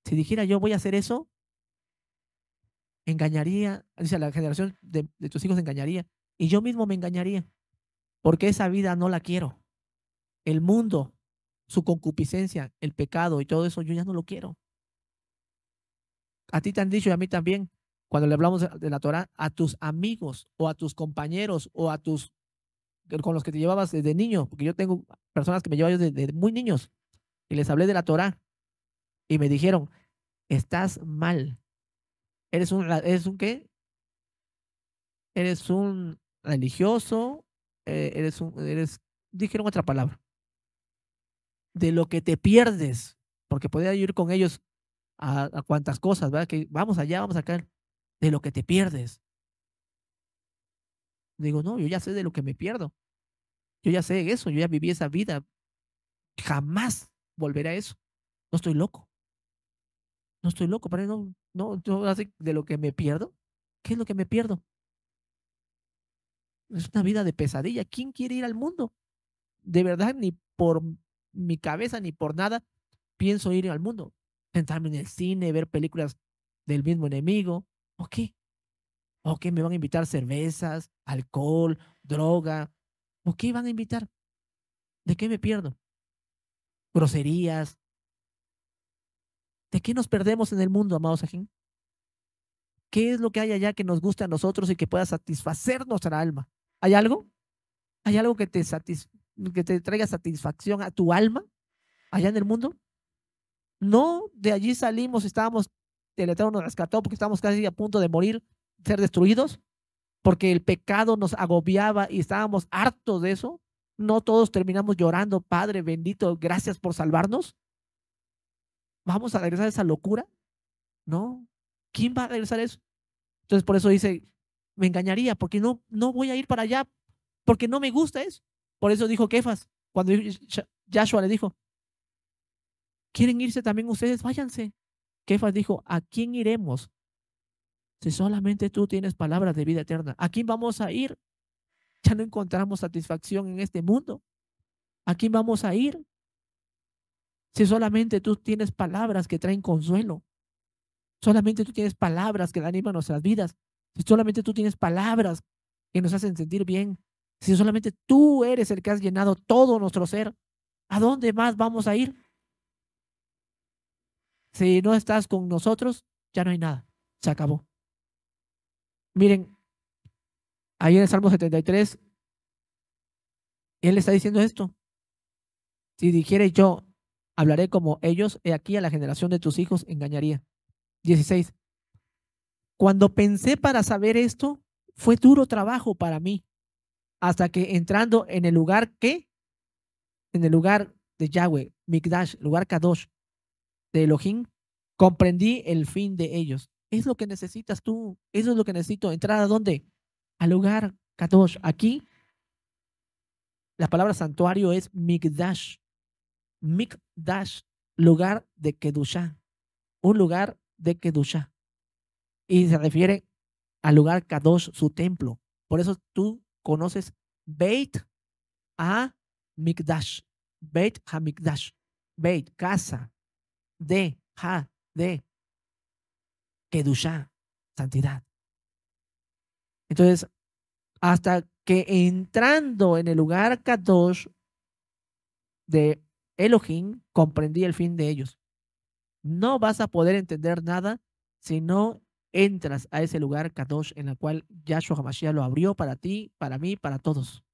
si dijera yo voy a hacer eso, engañaría, dice la generación de tus hijos engañaría. Y yo mismo me engañaría, porque esa vida no la quiero. El mundo, su concupiscencia, el pecado y todo eso, yo ya no lo quiero. A ti te han dicho y a mí también, cuando le hablamos de la Torah, a tus amigos o a tus compañeros o a tus eh, con los que te llevabas desde niño, porque yo tengo personas que me llevaban desde, muy niños y les hablé de la Torah y me dijeron, estás mal, eres un, eres un qué, eres un religioso, eh, eres un, eres, dijeron otra palabra de lo que te pierdes, porque podría ir con ellos a, cuantas cosas, ¿verdad? Que vamos allá, vamos acá, de lo que te pierdes. Digo, no, yo ya sé de lo que me pierdo. Yo ya sé eso, yo ya viví esa vida. Jamás volveré a eso. No estoy loco. No estoy loco, pero no, no, no de lo que me pierdo. ¿Qué es lo que me pierdo? Es una vida de pesadilla. ¿Quién quiere ir al mundo? De verdad, ni por mi cabeza ni por nada pienso ir al mundo. Sentarme en el cine, ver películas del mismo enemigo. ¿O qué? ¿O qué me van a invitar cervezas, alcohol, droga? ¿O qué van a invitar? ¿De qué me pierdo? Groserías. ¿De qué nos perdemos en el mundo, amados Sajín? ¿Qué es lo que hay allá que nos gusta a nosotros y que pueda satisfacer nuestra alma? ¿Hay algo? ¿Hay algo que te satisface? que te traiga satisfacción a tu alma allá en el mundo? No, de allí salimos, estábamos, el Eterno nos rescató porque estábamos casi a punto de morir, ser destruidos, porque el pecado nos agobiaba y estábamos hartos de eso. No todos terminamos llorando, Padre bendito, gracias por salvarnos. ¿Vamos a regresar a esa locura? No. ¿Quién va a regresar a eso? Entonces por eso dice, me engañaría, porque no, no voy a ir para allá, porque no me gusta eso. Por eso dijo Kefas, cuando Joshua le dijo, ¿quieren irse también ustedes? Váyanse. Kefas dijo, ¿a quién iremos? Si solamente tú tienes palabras de vida eterna, ¿a quién vamos a ir? Ya no encontramos satisfacción en este mundo. ¿A quién vamos a ir? Si solamente tú tienes palabras que traen consuelo. Solamente tú tienes palabras que dan animan nuestras vidas. Si solamente tú tienes palabras que nos hacen sentir bien. Si solamente tú eres el que has llenado todo nuestro ser, ¿a dónde más vamos a ir? Si no estás con nosotros, ya no hay nada. Se acabó. Miren, ahí en el Salmo 73, Él está diciendo esto. Si dijere yo, hablaré como ellos, he aquí a la generación de tus hijos engañaría. 16. Cuando pensé para saber esto, fue duro trabajo para mí hasta que entrando en el lugar que, en el lugar de Yahweh, Mikdash, lugar Kadosh de Elohim, comprendí el fin de ellos. Es lo que necesitas tú, eso es lo que necesito, entrar a dónde? Al lugar Kadosh. Aquí, la palabra santuario es Mikdash. Mikdash, lugar de kedusha un lugar de kedusha Y se refiere al lugar Kadosh, su templo. Por eso tú conoces Beit a Mikdash. Beit HaMikdash, Beit, casa. De, ha, de. Kedusha, santidad. Entonces, hasta que entrando en el lugar Kadosh de Elohim, comprendí el fin de ellos. No vas a poder entender nada si no entras a ese lugar, Kadosh, en el cual Yahshua HaMashiach lo abrió para ti, para mí, para todos.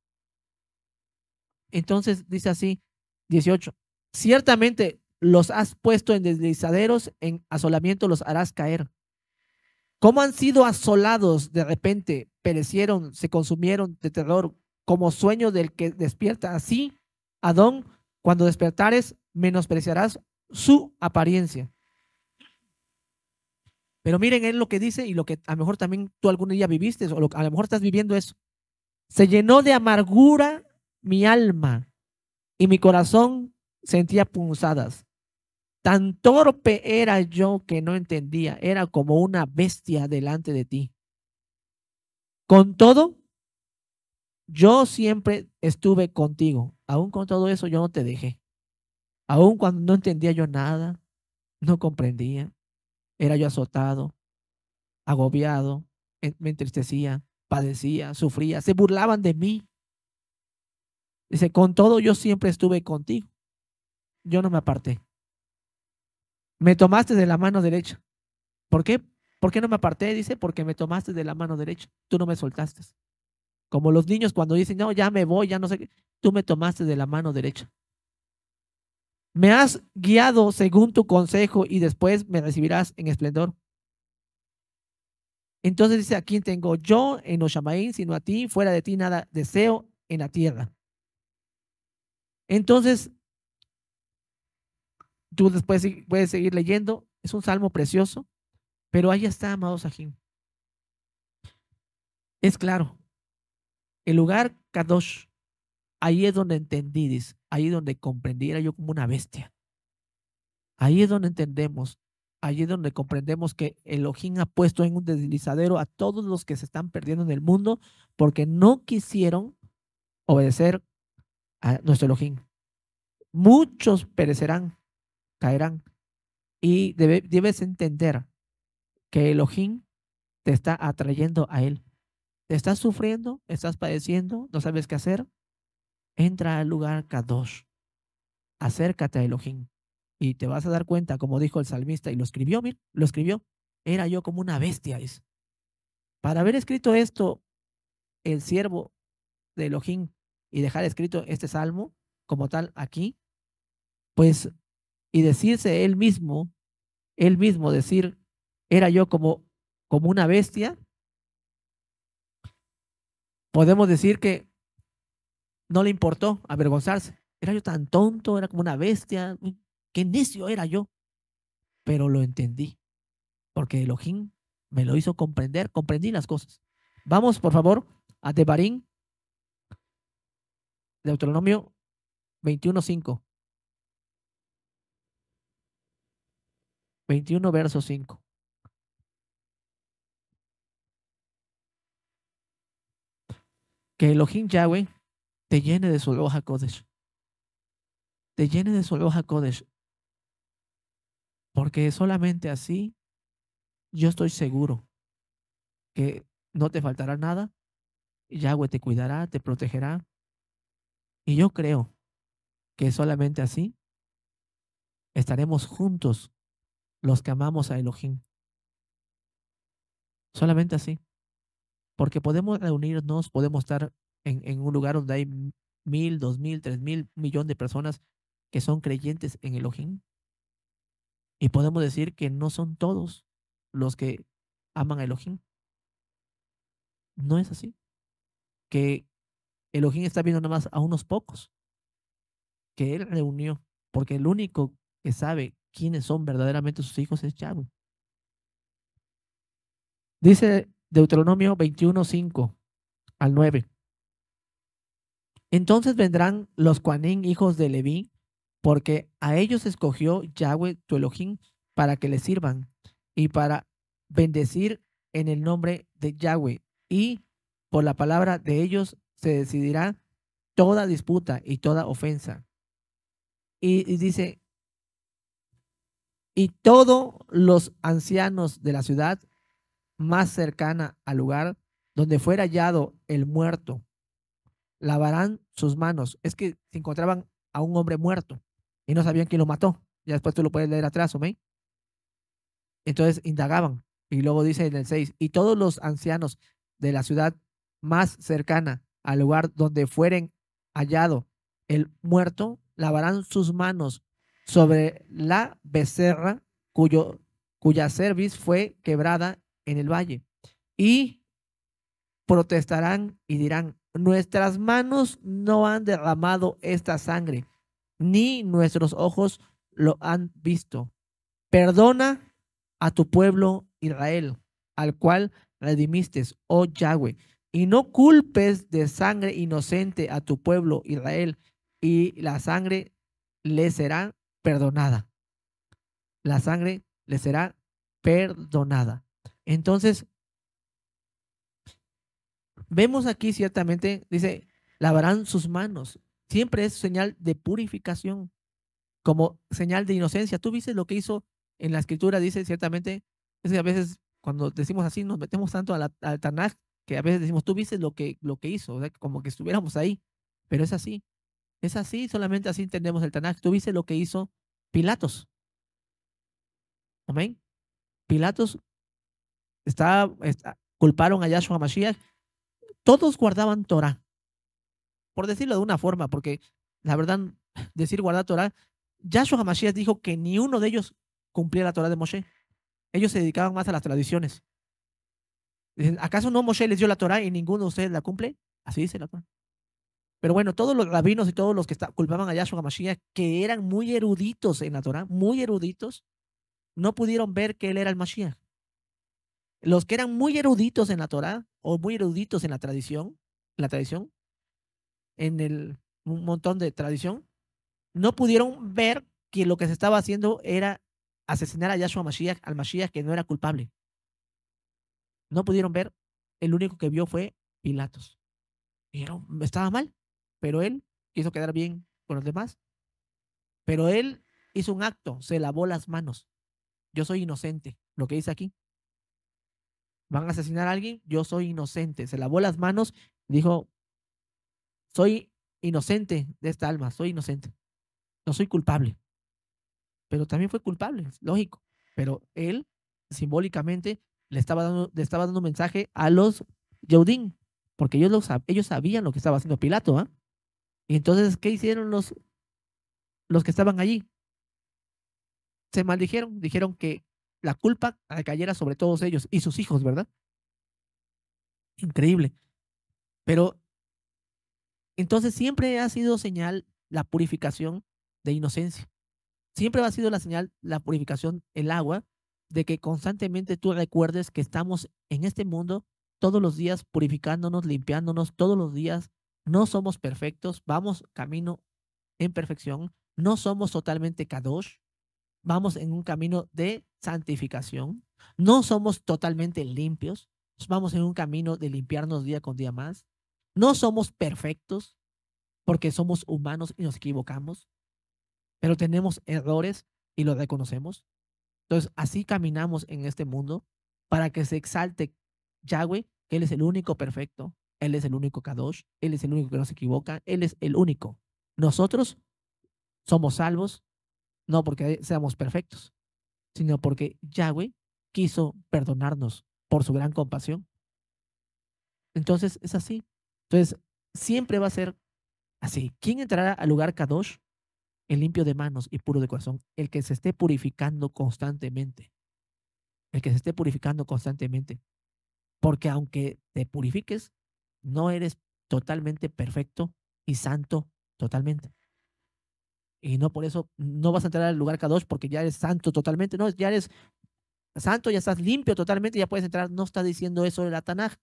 Entonces dice así, 18, ciertamente los has puesto en deslizaderos, en asolamiento los harás caer. ¿Cómo han sido asolados de repente? Perecieron, se consumieron de terror, como sueño del que despierta. Así, Adón, cuando despertares, menospreciarás su apariencia. Pero miren él lo que dice y lo que a lo mejor también tú algún día viviste o a lo mejor estás viviendo eso. Se llenó de amargura mi alma y mi corazón sentía punzadas. Tan torpe era yo que no entendía, era como una bestia delante de ti. Con todo, yo siempre estuve contigo. Aún con todo eso, yo no te dejé. Aún cuando no entendía yo nada, no comprendía, era yo azotado, agobiado, e, me entristecía, padecía, sufría, se burlaban de mí. Dice, con todo yo siempre estuve contigo. Yo no me aparté. Me tomaste de la mano derecha. ¿Por qué? ¿Por qué no me aparté? Dice, porque me tomaste de la mano derecha. Tú no me soltaste. Como los niños cuando dicen, no, ya me voy, ya no sé qué. Tú me tomaste de la mano derecha. Me has guiado según tu consejo y después me recibirás en esplendor. Entonces dice, ¿a quién tengo yo en los sino a ti? Fuera de ti nada deseo en la tierra. Entonces, tú después puedes seguir leyendo. Es un salmo precioso, pero ahí está, amado Sajín. Es claro, el lugar Kadosh, ahí es donde entendí, Ahí es donde era yo como una bestia. Ahí es donde entendemos, ahí es donde comprendemos que Elohim ha puesto en un deslizadero a todos los que se están perdiendo en el mundo porque no quisieron obedecer a nuestro Elohim. Muchos perecerán, caerán. Y debes entender que Elohim te está atrayendo a Él. Te estás sufriendo, estás padeciendo, no sabes qué hacer, entra al lugar Kadosh, acércate a Elohim y te vas a dar cuenta, como dijo el salmista, y lo escribió, lo escribió, era yo como una bestia. Es. Para haber escrito esto, el siervo de Elohim y dejar escrito este salmo como tal aquí, pues, y decirse él mismo, él mismo decir, era yo como, como una bestia, podemos decir que no le importó avergonzarse. Era yo tan tonto, era como una bestia. Qué necio era yo. Pero lo entendí. Porque Elohim me lo hizo comprender. Comprendí las cosas. Vamos, por favor, a Devarín Deuteronomio 21.5. 21, verso 5. Que Elohim Yahweh te llene de su Loja Kodesh. Te llene de su Loja Kodesh. Porque solamente así yo estoy seguro que no te faltará nada. Yahweh te cuidará, te protegerá. Y yo creo que solamente así estaremos juntos los que amamos a Elohim. Solamente así. Porque podemos reunirnos, podemos estar en, un lugar donde hay mil, dos mil, tres mil millones de personas que son creyentes en Elohim. Y podemos decir que no son todos los que aman a Elohim. No es así. Que Elohim está viendo nada más a unos pocos que él reunió, porque el único que sabe quiénes son verdaderamente sus hijos es Yahweh. Dice Deuteronomio 21, 5 al 9. Entonces vendrán los Quanín, hijos de Leví, porque a ellos escogió Yahweh tu Elohim para que le sirvan y para bendecir en el nombre de Yahweh. Y por la palabra de ellos se decidirá toda disputa y toda ofensa. Y, y dice, y todos los ancianos de la ciudad más cercana al lugar donde fuera hallado el muerto lavarán sus manos. Es que se encontraban a un hombre muerto y no sabían quién lo mató. Ya después tú lo puedes leer atrás, ¿ok? Entonces indagaban. Y luego dice en el 6, y todos los ancianos de la ciudad más cercana al lugar donde fueren hallado el muerto, lavarán sus manos sobre la becerra cuyo, cuya cerviz fue quebrada en el valle. Y protestarán y dirán, nuestras manos no han derramado esta sangre, ni nuestros ojos lo han visto. Perdona a tu pueblo Israel, al cual redimiste, oh Yahweh, y no culpes de sangre inocente a tu pueblo Israel, y la sangre le será perdonada. La sangre le será perdonada. Entonces, vemos aquí ciertamente, dice, lavarán sus manos. Siempre es señal de purificación, como señal de inocencia. Tú viste lo que hizo en la escritura, dice ciertamente, es que a veces cuando decimos así nos metemos tanto al, Tanaj que a veces decimos, tú viste lo que, lo que hizo, como que estuviéramos ahí, pero es así. Es así, solamente así entendemos el Tanaj. Tú viste lo que hizo Pilatos. Amén. Pilatos está, culparon a Yahshua Mashiach todos guardaban Torah. Por decirlo de una forma, porque la verdad, decir guardar Torah, Yahshua Hamashiach dijo que ni uno de ellos cumplía la Torah de Moshe. Ellos se dedicaban más a las tradiciones. ¿acaso no Moshe les dio la Torah y ninguno de ustedes la cumple? Así dice la Torah. Pero bueno, todos los rabinos y todos los que culpaban a Yahshua Hamashiach, que eran muy eruditos en la Torah, muy eruditos, no pudieron ver que él era el Mashiach. Los que eran muy eruditos en la Torah o muy eruditos en la tradición, en la tradición, en el, un montón de tradición, no pudieron ver que lo que se estaba haciendo era asesinar a Yahshua Mashiach, al Mashiach que no era culpable. No pudieron ver, el único que vio fue Pilatos. Mm, estaba mal, pero él quiso quedar bien con los demás. Pero él hizo un acto, se lavó las manos. Yo soy inocente, lo que dice aquí van a asesinar a alguien, yo soy inocente. Se lavó las manos, dijo, soy inocente de esta alma, soy inocente. No soy culpable. Pero también fue culpable, lógico. Pero él, simbólicamente, le estaba dando, le estaba dando un mensaje a los Yeudín, porque ellos, lo, ellos sabían lo que estaba haciendo Pilato. ¿ah? Y entonces, ¿qué hicieron los, los que estaban allí? Se maldijeron, dijeron que la culpa cayera sobre todos ellos y sus hijos, ¿verdad? Increíble. Pero entonces siempre ha sido señal la purificación de inocencia. Siempre ha sido la señal la purificación, el agua, de que constantemente tú recuerdes que estamos en este mundo todos los días purificándonos, limpiándonos, todos los días no somos perfectos, vamos camino en perfección, no somos totalmente kadosh, vamos en un camino de santificación. No somos totalmente limpios, vamos en un camino de limpiarnos día con día más. No somos perfectos porque somos humanos y nos equivocamos, pero tenemos errores y los reconocemos. Entonces, así caminamos en este mundo para que se exalte Yahweh, que Él es el único perfecto, Él es el único Kadosh, Él es el único que nos equivoca, Él es el único. Nosotros somos salvos no porque seamos perfectos, sino porque Yahweh quiso perdonarnos por su gran compasión. Entonces es así. Entonces siempre va a ser así. ¿Quién entrará al lugar Kadosh? El limpio de manos y puro de corazón, el que se esté purificando constantemente. El que se esté purificando constantemente. Porque aunque te purifiques, no eres totalmente perfecto y santo totalmente y no por eso no vas a entrar al lugar k porque ya eres santo totalmente, no, ya eres santo, ya estás limpio totalmente, ya puedes entrar, no está diciendo eso el Atanaj.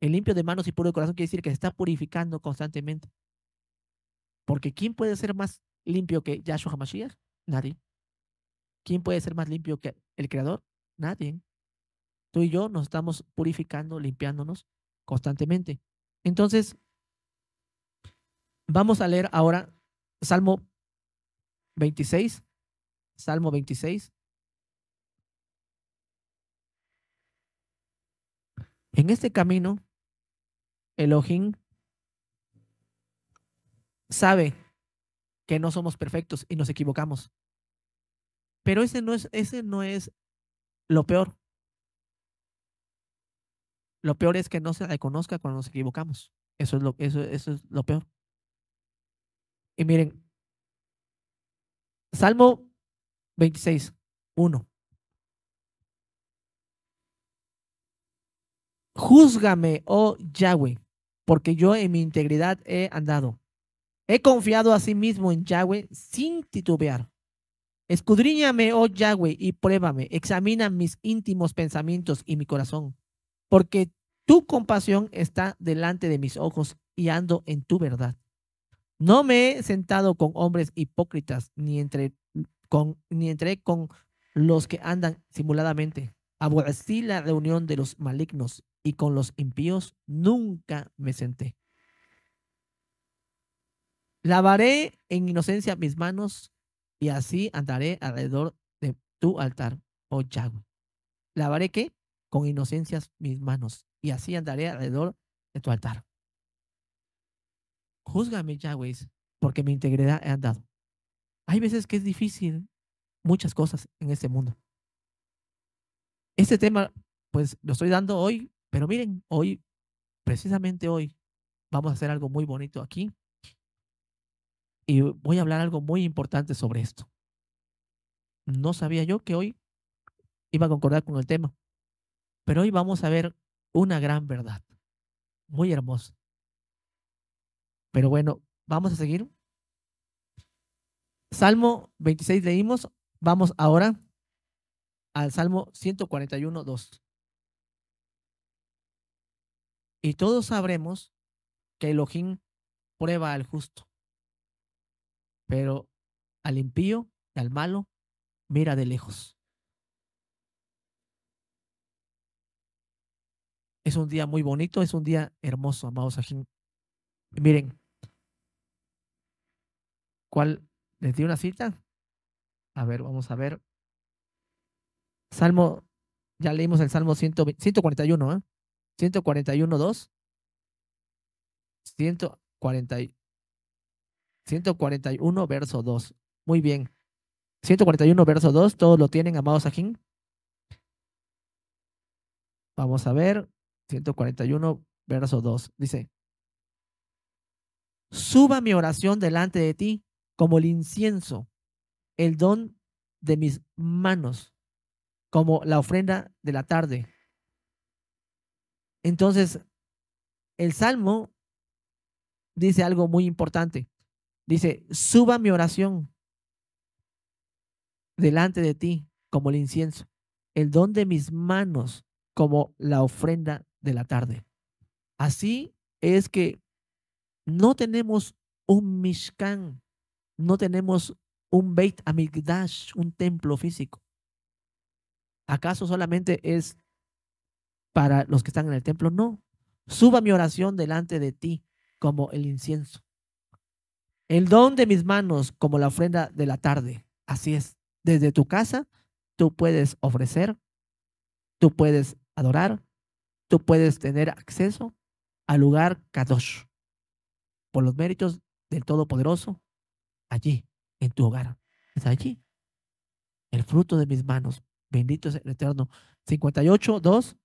El limpio de manos y puro de corazón quiere decir que se está purificando constantemente. Porque ¿quién puede ser más limpio que Yahshua HaMashiach? Nadie. ¿Quién puede ser más limpio que el Creador? Nadie. Tú y yo nos estamos purificando, limpiándonos constantemente. Entonces, vamos a leer ahora Salmo 26. Salmo 26. En este camino, Elohim sabe que no somos perfectos y nos equivocamos. Pero ese no es, ese no es lo peor. Lo peor es que no se reconozca cuando nos equivocamos. Eso es lo, eso es lo peor. Y miren, Salmo 26, 1. Júzgame, oh Yahweh, porque yo en mi integridad he andado. He confiado a sí mismo en Yahweh sin titubear. Escudriñame, oh Yahweh, y pruébame. Examina mis íntimos pensamientos y mi corazón, porque tu compasión está delante de mis ojos y ando en tu verdad. No me he sentado con hombres hipócritas, ni con, ni entré con los que andan simuladamente. Aborrecí la reunión de los malignos y con los impíos nunca me senté. Lavaré en inocencia mis manos y así andaré alrededor de tu altar, oh Yahweh. ¿Lavaré qué? Con inocencia mis manos y así andaré alrededor de tu altar. Júzgame, Yahweh, porque mi integridad he andado. Hay veces que es difícil muchas cosas en este mundo. Este tema, pues lo estoy dando hoy, pero miren, hoy, precisamente hoy, vamos a hacer algo muy bonito aquí. Y voy a hablar algo muy importante sobre esto. No sabía yo que hoy iba a concordar con el tema, pero hoy vamos a ver una gran verdad, muy hermosa. Pero bueno, vamos a seguir. Salmo 26 leímos. Vamos ahora al Salmo 141, 2. Y todos sabremos que Elohim prueba al justo, pero al impío y al malo mira de lejos. Es un día muy bonito, es un día hermoso, amados Ajín. Miren, ¿Cuál les di una cita. A ver, vamos a ver. Salmo, ya leímos el Salmo 141, ¿eh? 141, 2. 140, 141, verso 2. Muy bien. 141, verso 2. Todos lo tienen, amados aquí. Vamos a ver. 141, verso 2. Dice, suba mi oración delante de ti como el incienso, el don de mis manos, como la ofrenda de la tarde. Entonces, el Salmo dice algo muy importante. Dice, suba mi oración delante de ti como el incienso, el don de mis manos como la ofrenda de la tarde. Así es que no tenemos un mishkan, no tenemos un Beit Amigdash, un templo físico. ¿Acaso solamente es para los que están en el templo? No. Suba mi oración delante de ti como el incienso. El don de mis manos como la ofrenda de la tarde. Así es. Desde tu casa tú puedes ofrecer, tú puedes adorar, tú puedes tener acceso al lugar Kadosh por los méritos del Todopoderoso allí, en tu hogar. Es allí. El fruto de mis manos. Bendito es el Eterno. 58, 2.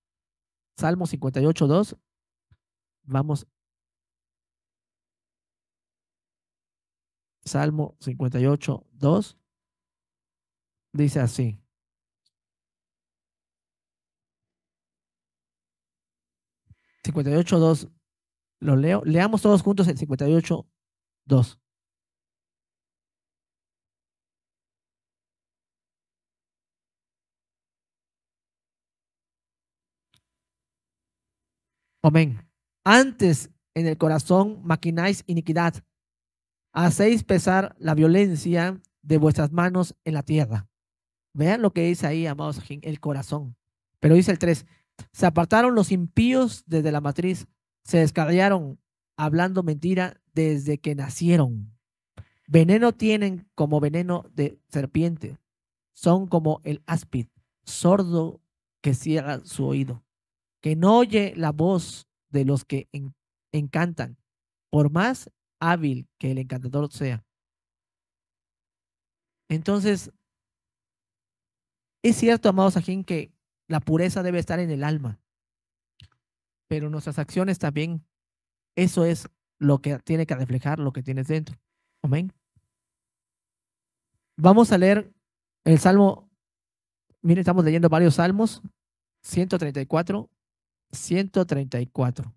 Salmo 58, 2. Vamos. Salmo 58, 2. Dice así. dos. Lo leo. Leamos todos juntos el 58, 2. Amén. Antes en el corazón maquináis iniquidad. Hacéis pesar la violencia de vuestras manos en la tierra. Vean lo que dice ahí, amados, el corazón. Pero dice el 3, se apartaron los impíos desde la matriz, se descarriaron hablando mentira desde que nacieron. Veneno tienen como veneno de serpiente, son como el áspid, sordo que cierra su oído que no oye la voz de los que encantan, por más hábil que el encantador sea. Entonces, es cierto, amados ajín, que la pureza debe estar en el alma, pero nuestras acciones también, eso es lo que tiene que reflejar lo que tienes dentro. Amén. Vamos a leer el Salmo, miren, estamos leyendo varios salmos, 134, 134.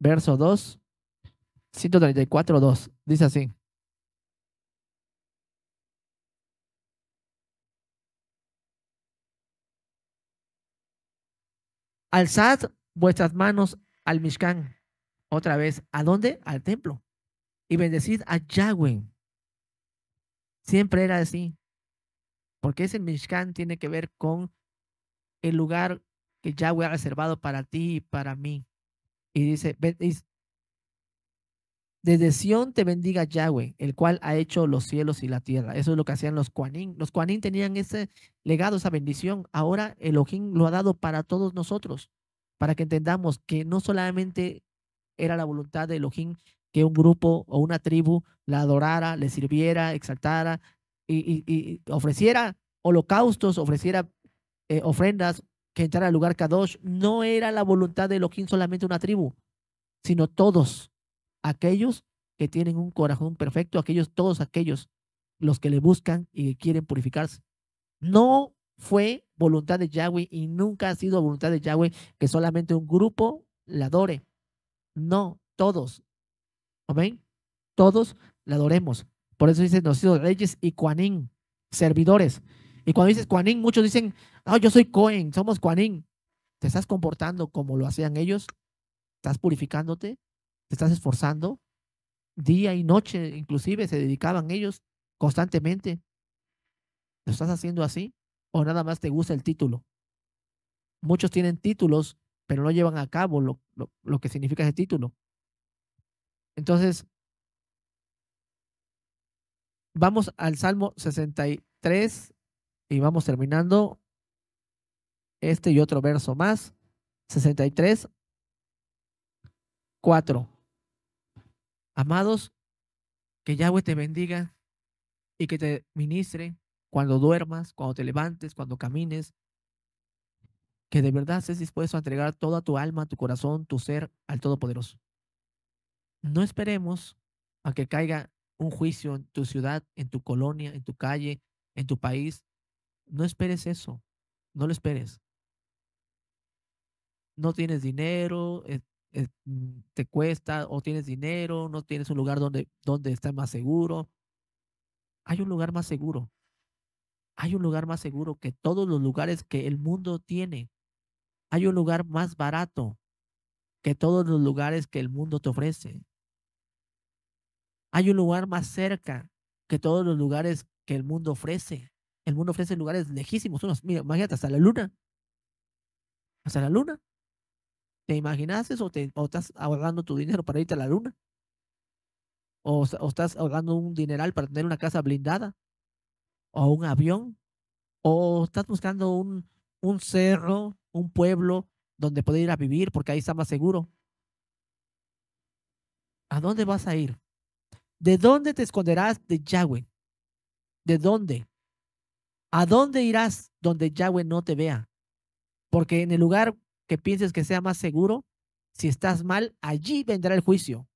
Verso 2, 134, 2. Dice así. Alzad vuestras manos al Mishkan. Otra vez, ¿a dónde? Al templo. Y bendecid a Yahweh. Siempre era así. Porque ese Mishkan tiene que ver con el lugar que Yahweh ha reservado para ti y para mí. Y dice, desde Sión te bendiga Yahweh, el cual ha hecho los cielos y la tierra. Eso es lo que hacían los Kuanín. Los Kuanín tenían ese legado, esa bendición. Ahora Elohim lo ha dado para todos nosotros, para que entendamos que no solamente era la voluntad de Elohim que un grupo o una tribu la adorara, le sirviera, exaltara, y, ofreciera holocaustos, ofreciera eh, ofrendas, que entrara al lugar Kadosh, no era la voluntad de Elohim solamente una tribu, sino todos aquellos que tienen un corazón perfecto, aquellos, todos aquellos, los que le buscan y quieren purificarse. No fue voluntad de Yahweh y nunca ha sido voluntad de Yahweh que solamente un grupo la adore. No, todos. ¿Amén? Todos la adoremos. Por eso dice, los de reyes y Quanín, servidores. Y cuando dices Quanín, muchos dicen, no, ah, yo soy Cohen, somos Quanín. Te estás comportando como lo hacían ellos, estás purificándote, te estás esforzando. Día y noche, inclusive, se dedicaban ellos constantemente. ¿Lo estás haciendo así? ¿O nada más te gusta el título? Muchos tienen títulos, pero no llevan a cabo lo que significa ese título. Entonces, Vamos al Salmo 63 y vamos terminando este y otro verso más. 63, 4. Amados, que Yahweh te bendiga y que te ministre cuando duermas, cuando te levantes, cuando camines. Que de verdad estés dispuesto a entregar toda tu alma, tu corazón, tu ser al Todopoderoso. No esperemos a que caiga un juicio en tu ciudad, en tu colonia, en tu calle, en tu país. No esperes eso. No lo esperes. No tienes dinero, eh, eh, mm, te cuesta, o tienes dinero, no tienes un lugar donde, donde estás más seguro. Hay un lugar más seguro. Hay un lugar más seguro que todos los lugares que el mundo tiene. Hay un lugar más barato que todos los lugares que el mundo te ofrece. Hay un lugar más cerca que todos los lugares que el mundo ofrece. El mundo ofrece lugares lejísimos, unos, mira, imagínate, hasta la luna. Hasta la luna. ¿Te imaginas eso? ¿Te, ¿O estás ahorrando tu dinero para irte a la luna? ¿O, estás ahorrando un dineral para tener una casa blindada? ¿O un avión? ¿O estás buscando un, un cerro, un pueblo donde poder ir a vivir porque ahí está más seguro? ¿A dónde vas a ir? ¿De dónde te esconderás de Yahweh? ¿De dónde? ¿A dónde irás donde Yahweh no te vea? Porque en el lugar que pienses que sea más seguro, si estás mal, allí vendrá el juicio.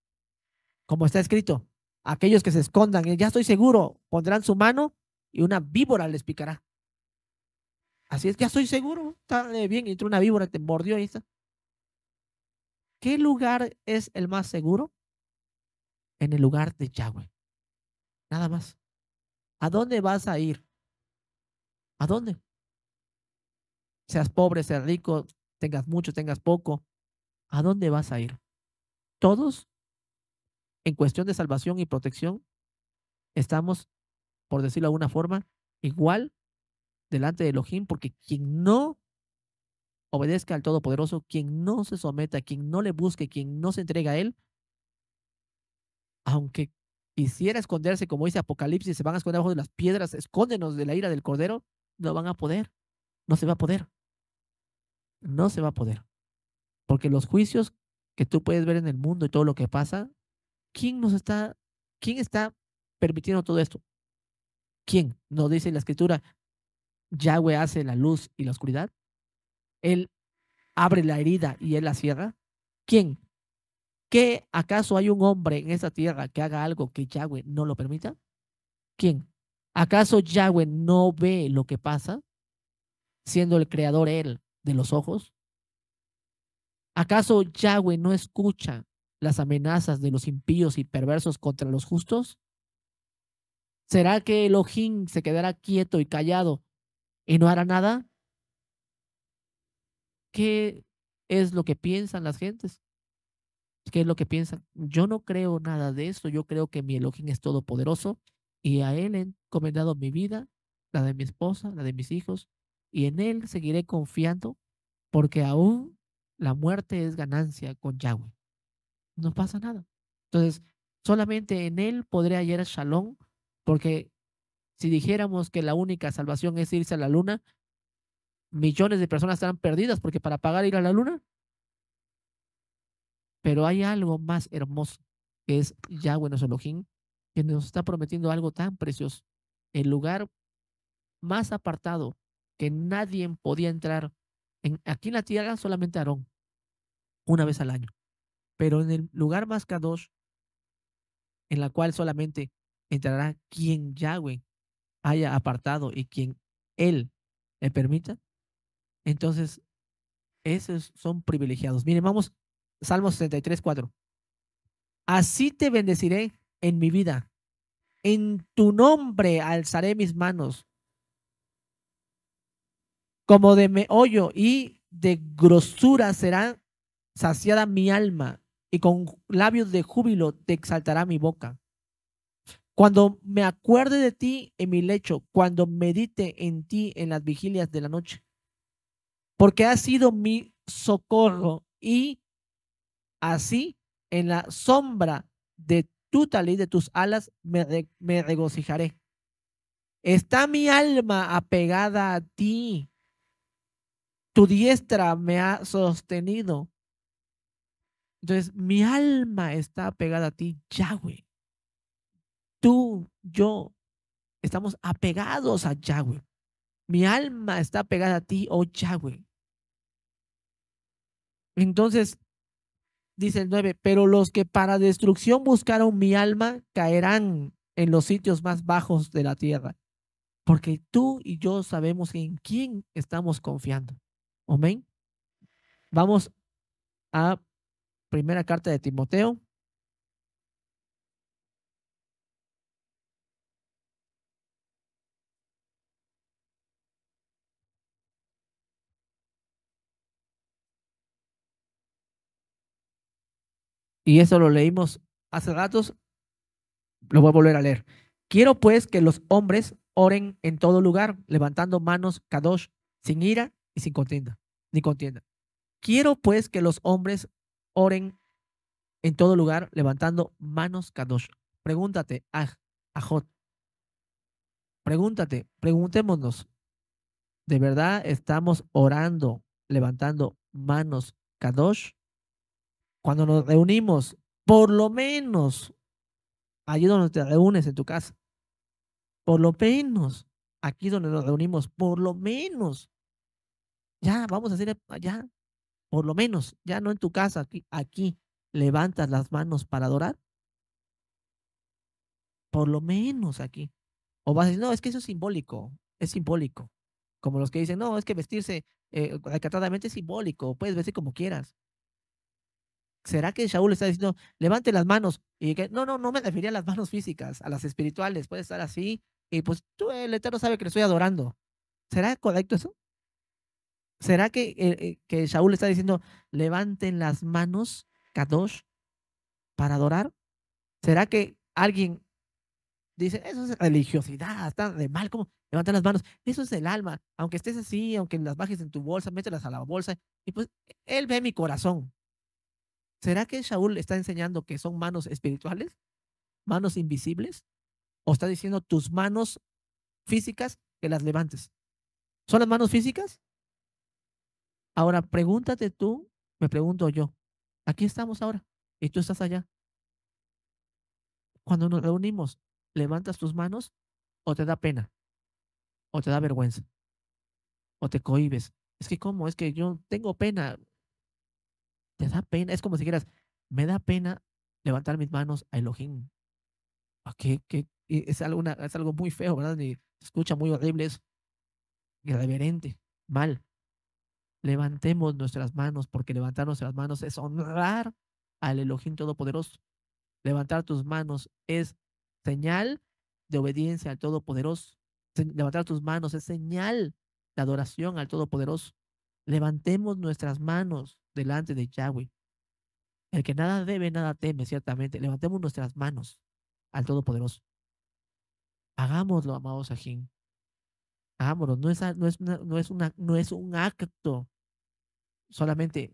Como está escrito, aquellos que se escondan, ya estoy seguro, pondrán su mano y una víbora les picará. Así es, ya estoy seguro, está eh, bien, entró una víbora, te mordió ahí ¿Qué lugar es el más seguro? en el lugar de Yahweh. Nada más. ¿A dónde vas a ir? ¿A dónde? Seas pobre, seas rico, tengas mucho, tengas poco. ¿A dónde vas a ir? Todos, en cuestión de salvación y protección, estamos, por decirlo de alguna forma, igual delante de Elohim, porque quien no obedezca al Todopoderoso, quien no se someta, quien no le busque, quien no se entrega a Él, aunque quisiera esconderse, como dice Apocalipsis, se van a esconder bajo de las piedras, escóndenos de la ira del Cordero, no van a poder, no se va a poder, no se va a poder. Porque los juicios que tú puedes ver en el mundo y todo lo que pasa, ¿quién nos está, quién está permitiendo todo esto? ¿Quién? Nos dice la escritura, Yahweh hace la luz y la oscuridad. Él abre la herida y él la cierra. ¿Quién? ¿Qué acaso hay un hombre en esta tierra que haga algo que Yahweh no lo permita? ¿Quién? ¿Acaso Yahweh no ve lo que pasa, siendo el creador él de los ojos? ¿Acaso Yahweh no escucha las amenazas de los impíos y perversos contra los justos? ¿Será que Elohim se quedará quieto y callado y no hará nada? ¿Qué es lo que piensan las gentes? qué es lo que piensan. Yo no creo nada de eso. Yo creo que mi Elohim es todopoderoso y a él he encomendado mi vida, la de mi esposa, la de mis hijos, y en él seguiré confiando porque aún la muerte es ganancia con Yahweh. No pasa nada. Entonces, solamente en él podré hallar shalom porque si dijéramos que la única salvación es irse a la luna, millones de personas estarán perdidas porque para pagar ir a la luna pero hay algo más hermoso, que es Yahweh nuestro Elohim, que nos está prometiendo algo tan precioso. El lugar más apartado que nadie podía entrar en, aquí en la tierra, solamente Aarón, una vez al año. Pero en el lugar más Kadosh, en la cual solamente entrará quien Yahweh haya apartado y quien él le permita. Entonces, esos son privilegiados. Miren, vamos Salmo 63, 4. Así te bendeciré en mi vida. En tu nombre alzaré mis manos. Como de meollo y de grosura será saciada mi alma, y con labios de júbilo te exaltará mi boca. Cuando me acuerde de ti en mi lecho, cuando medite en ti en las vigilias de la noche, porque has sido mi socorro y Así, en la sombra de tu talid, de tus alas, me, regocijaré. Está mi alma apegada a ti. Tu diestra me ha sostenido. Entonces, mi alma está apegada a ti, Yahweh. Tú, yo, estamos apegados a Yahweh. Mi alma está apegada a ti, oh Yahweh. Entonces, dice el 9, pero los que para destrucción buscaron mi alma caerán en los sitios más bajos de la tierra, porque tú y yo sabemos en quién estamos confiando. Amén. Vamos a primera carta de Timoteo, y eso lo leímos hace datos, lo voy a volver a leer. Quiero pues que los hombres oren en todo lugar, levantando manos kadosh, sin ira y sin contienda, ni contienda. Quiero pues que los hombres oren en todo lugar, levantando manos kadosh. Pregúntate, ajot. Pregúntate, preguntémonos, ¿de verdad estamos orando, levantando manos kadosh? cuando nos reunimos, por lo menos, allí donde te reúnes en tu casa, por lo menos, aquí donde nos reunimos, por lo menos, ya, vamos a hacer allá, por lo menos, ya no en tu casa, aquí, aquí levantas las manos para adorar. Por lo menos aquí. O vas a decir, no, es que eso es simbólico, es simbólico. Como los que dicen, no, es que vestirse eh, es simbólico, puedes vestir como quieras. ¿será que Shaul está diciendo, levante las manos? Y que, no, no, no me refería a las manos físicas, a las espirituales, puede estar así, y pues tú, el Eterno sabe que le estoy adorando. ¿Será correcto eso? ¿Será que, Shaul eh, eh, que Shaul está diciendo, levanten las manos, Kadosh, para adorar? ¿Será que alguien dice, eso es religiosidad, está de mal, como Levantar las manos? Eso es el alma, aunque estés así, aunque las bajes en tu bolsa, mételas a la bolsa, y pues él ve mi corazón, ¿Será que Shaul está enseñando que son manos espirituales? ¿Manos invisibles? ¿O está diciendo tus manos físicas que las levantes? ¿Son las manos físicas? Ahora pregúntate tú, me pregunto yo. Aquí estamos ahora y tú estás allá. Cuando nos reunimos, ¿levantas tus manos o te da pena? ¿O te da vergüenza? ¿O te cohibes? Es que, ¿cómo? Es que yo tengo pena. Te da pena. Es como si dijeras, me da pena levantar mis manos a Elohim. Ah, ¿Qué, Es, algo es algo muy feo, ¿verdad? Y se escucha muy horrible, es irreverente, mal. Levantemos nuestras manos, porque levantar nuestras manos es honrar al Elohim Todopoderoso. Levantar tus manos es señal de obediencia al Todopoderoso. Levantar tus manos es señal de adoración al Todopoderoso. Levantemos nuestras manos delante de Yahweh. El que nada debe, nada teme, ciertamente. Levantemos nuestras manos al Todopoderoso. Hagámoslo, amados Ajín. Hagámoslo. No es, no, es no es un acto solamente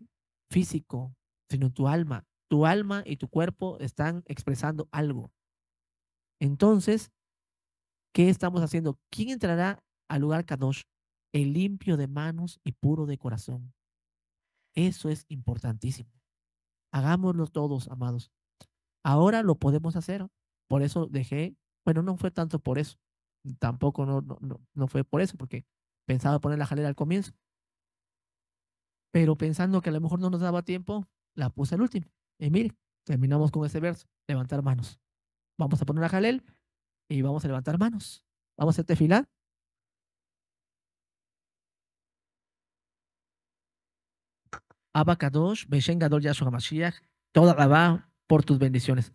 físico, sino tu alma. Tu alma y tu cuerpo están expresando algo. Entonces, ¿qué estamos haciendo? ¿Quién entrará al lugar Kadosh? el limpio de manos y puro de corazón. Eso es importantísimo. Hagámoslo todos, amados. Ahora lo podemos hacer. Por eso dejé, bueno, no fue tanto por eso. Tampoco no, no, no fue por eso, porque pensaba poner la jalel al comienzo. Pero pensando que a lo mejor no nos daba tiempo, la puse al último. Y mire, terminamos con ese verso, levantar manos. Vamos a poner la jalel y vamos a levantar manos. Vamos a hacer tefilá Abacados, Beshen Gadol toda la va por tus bendiciones.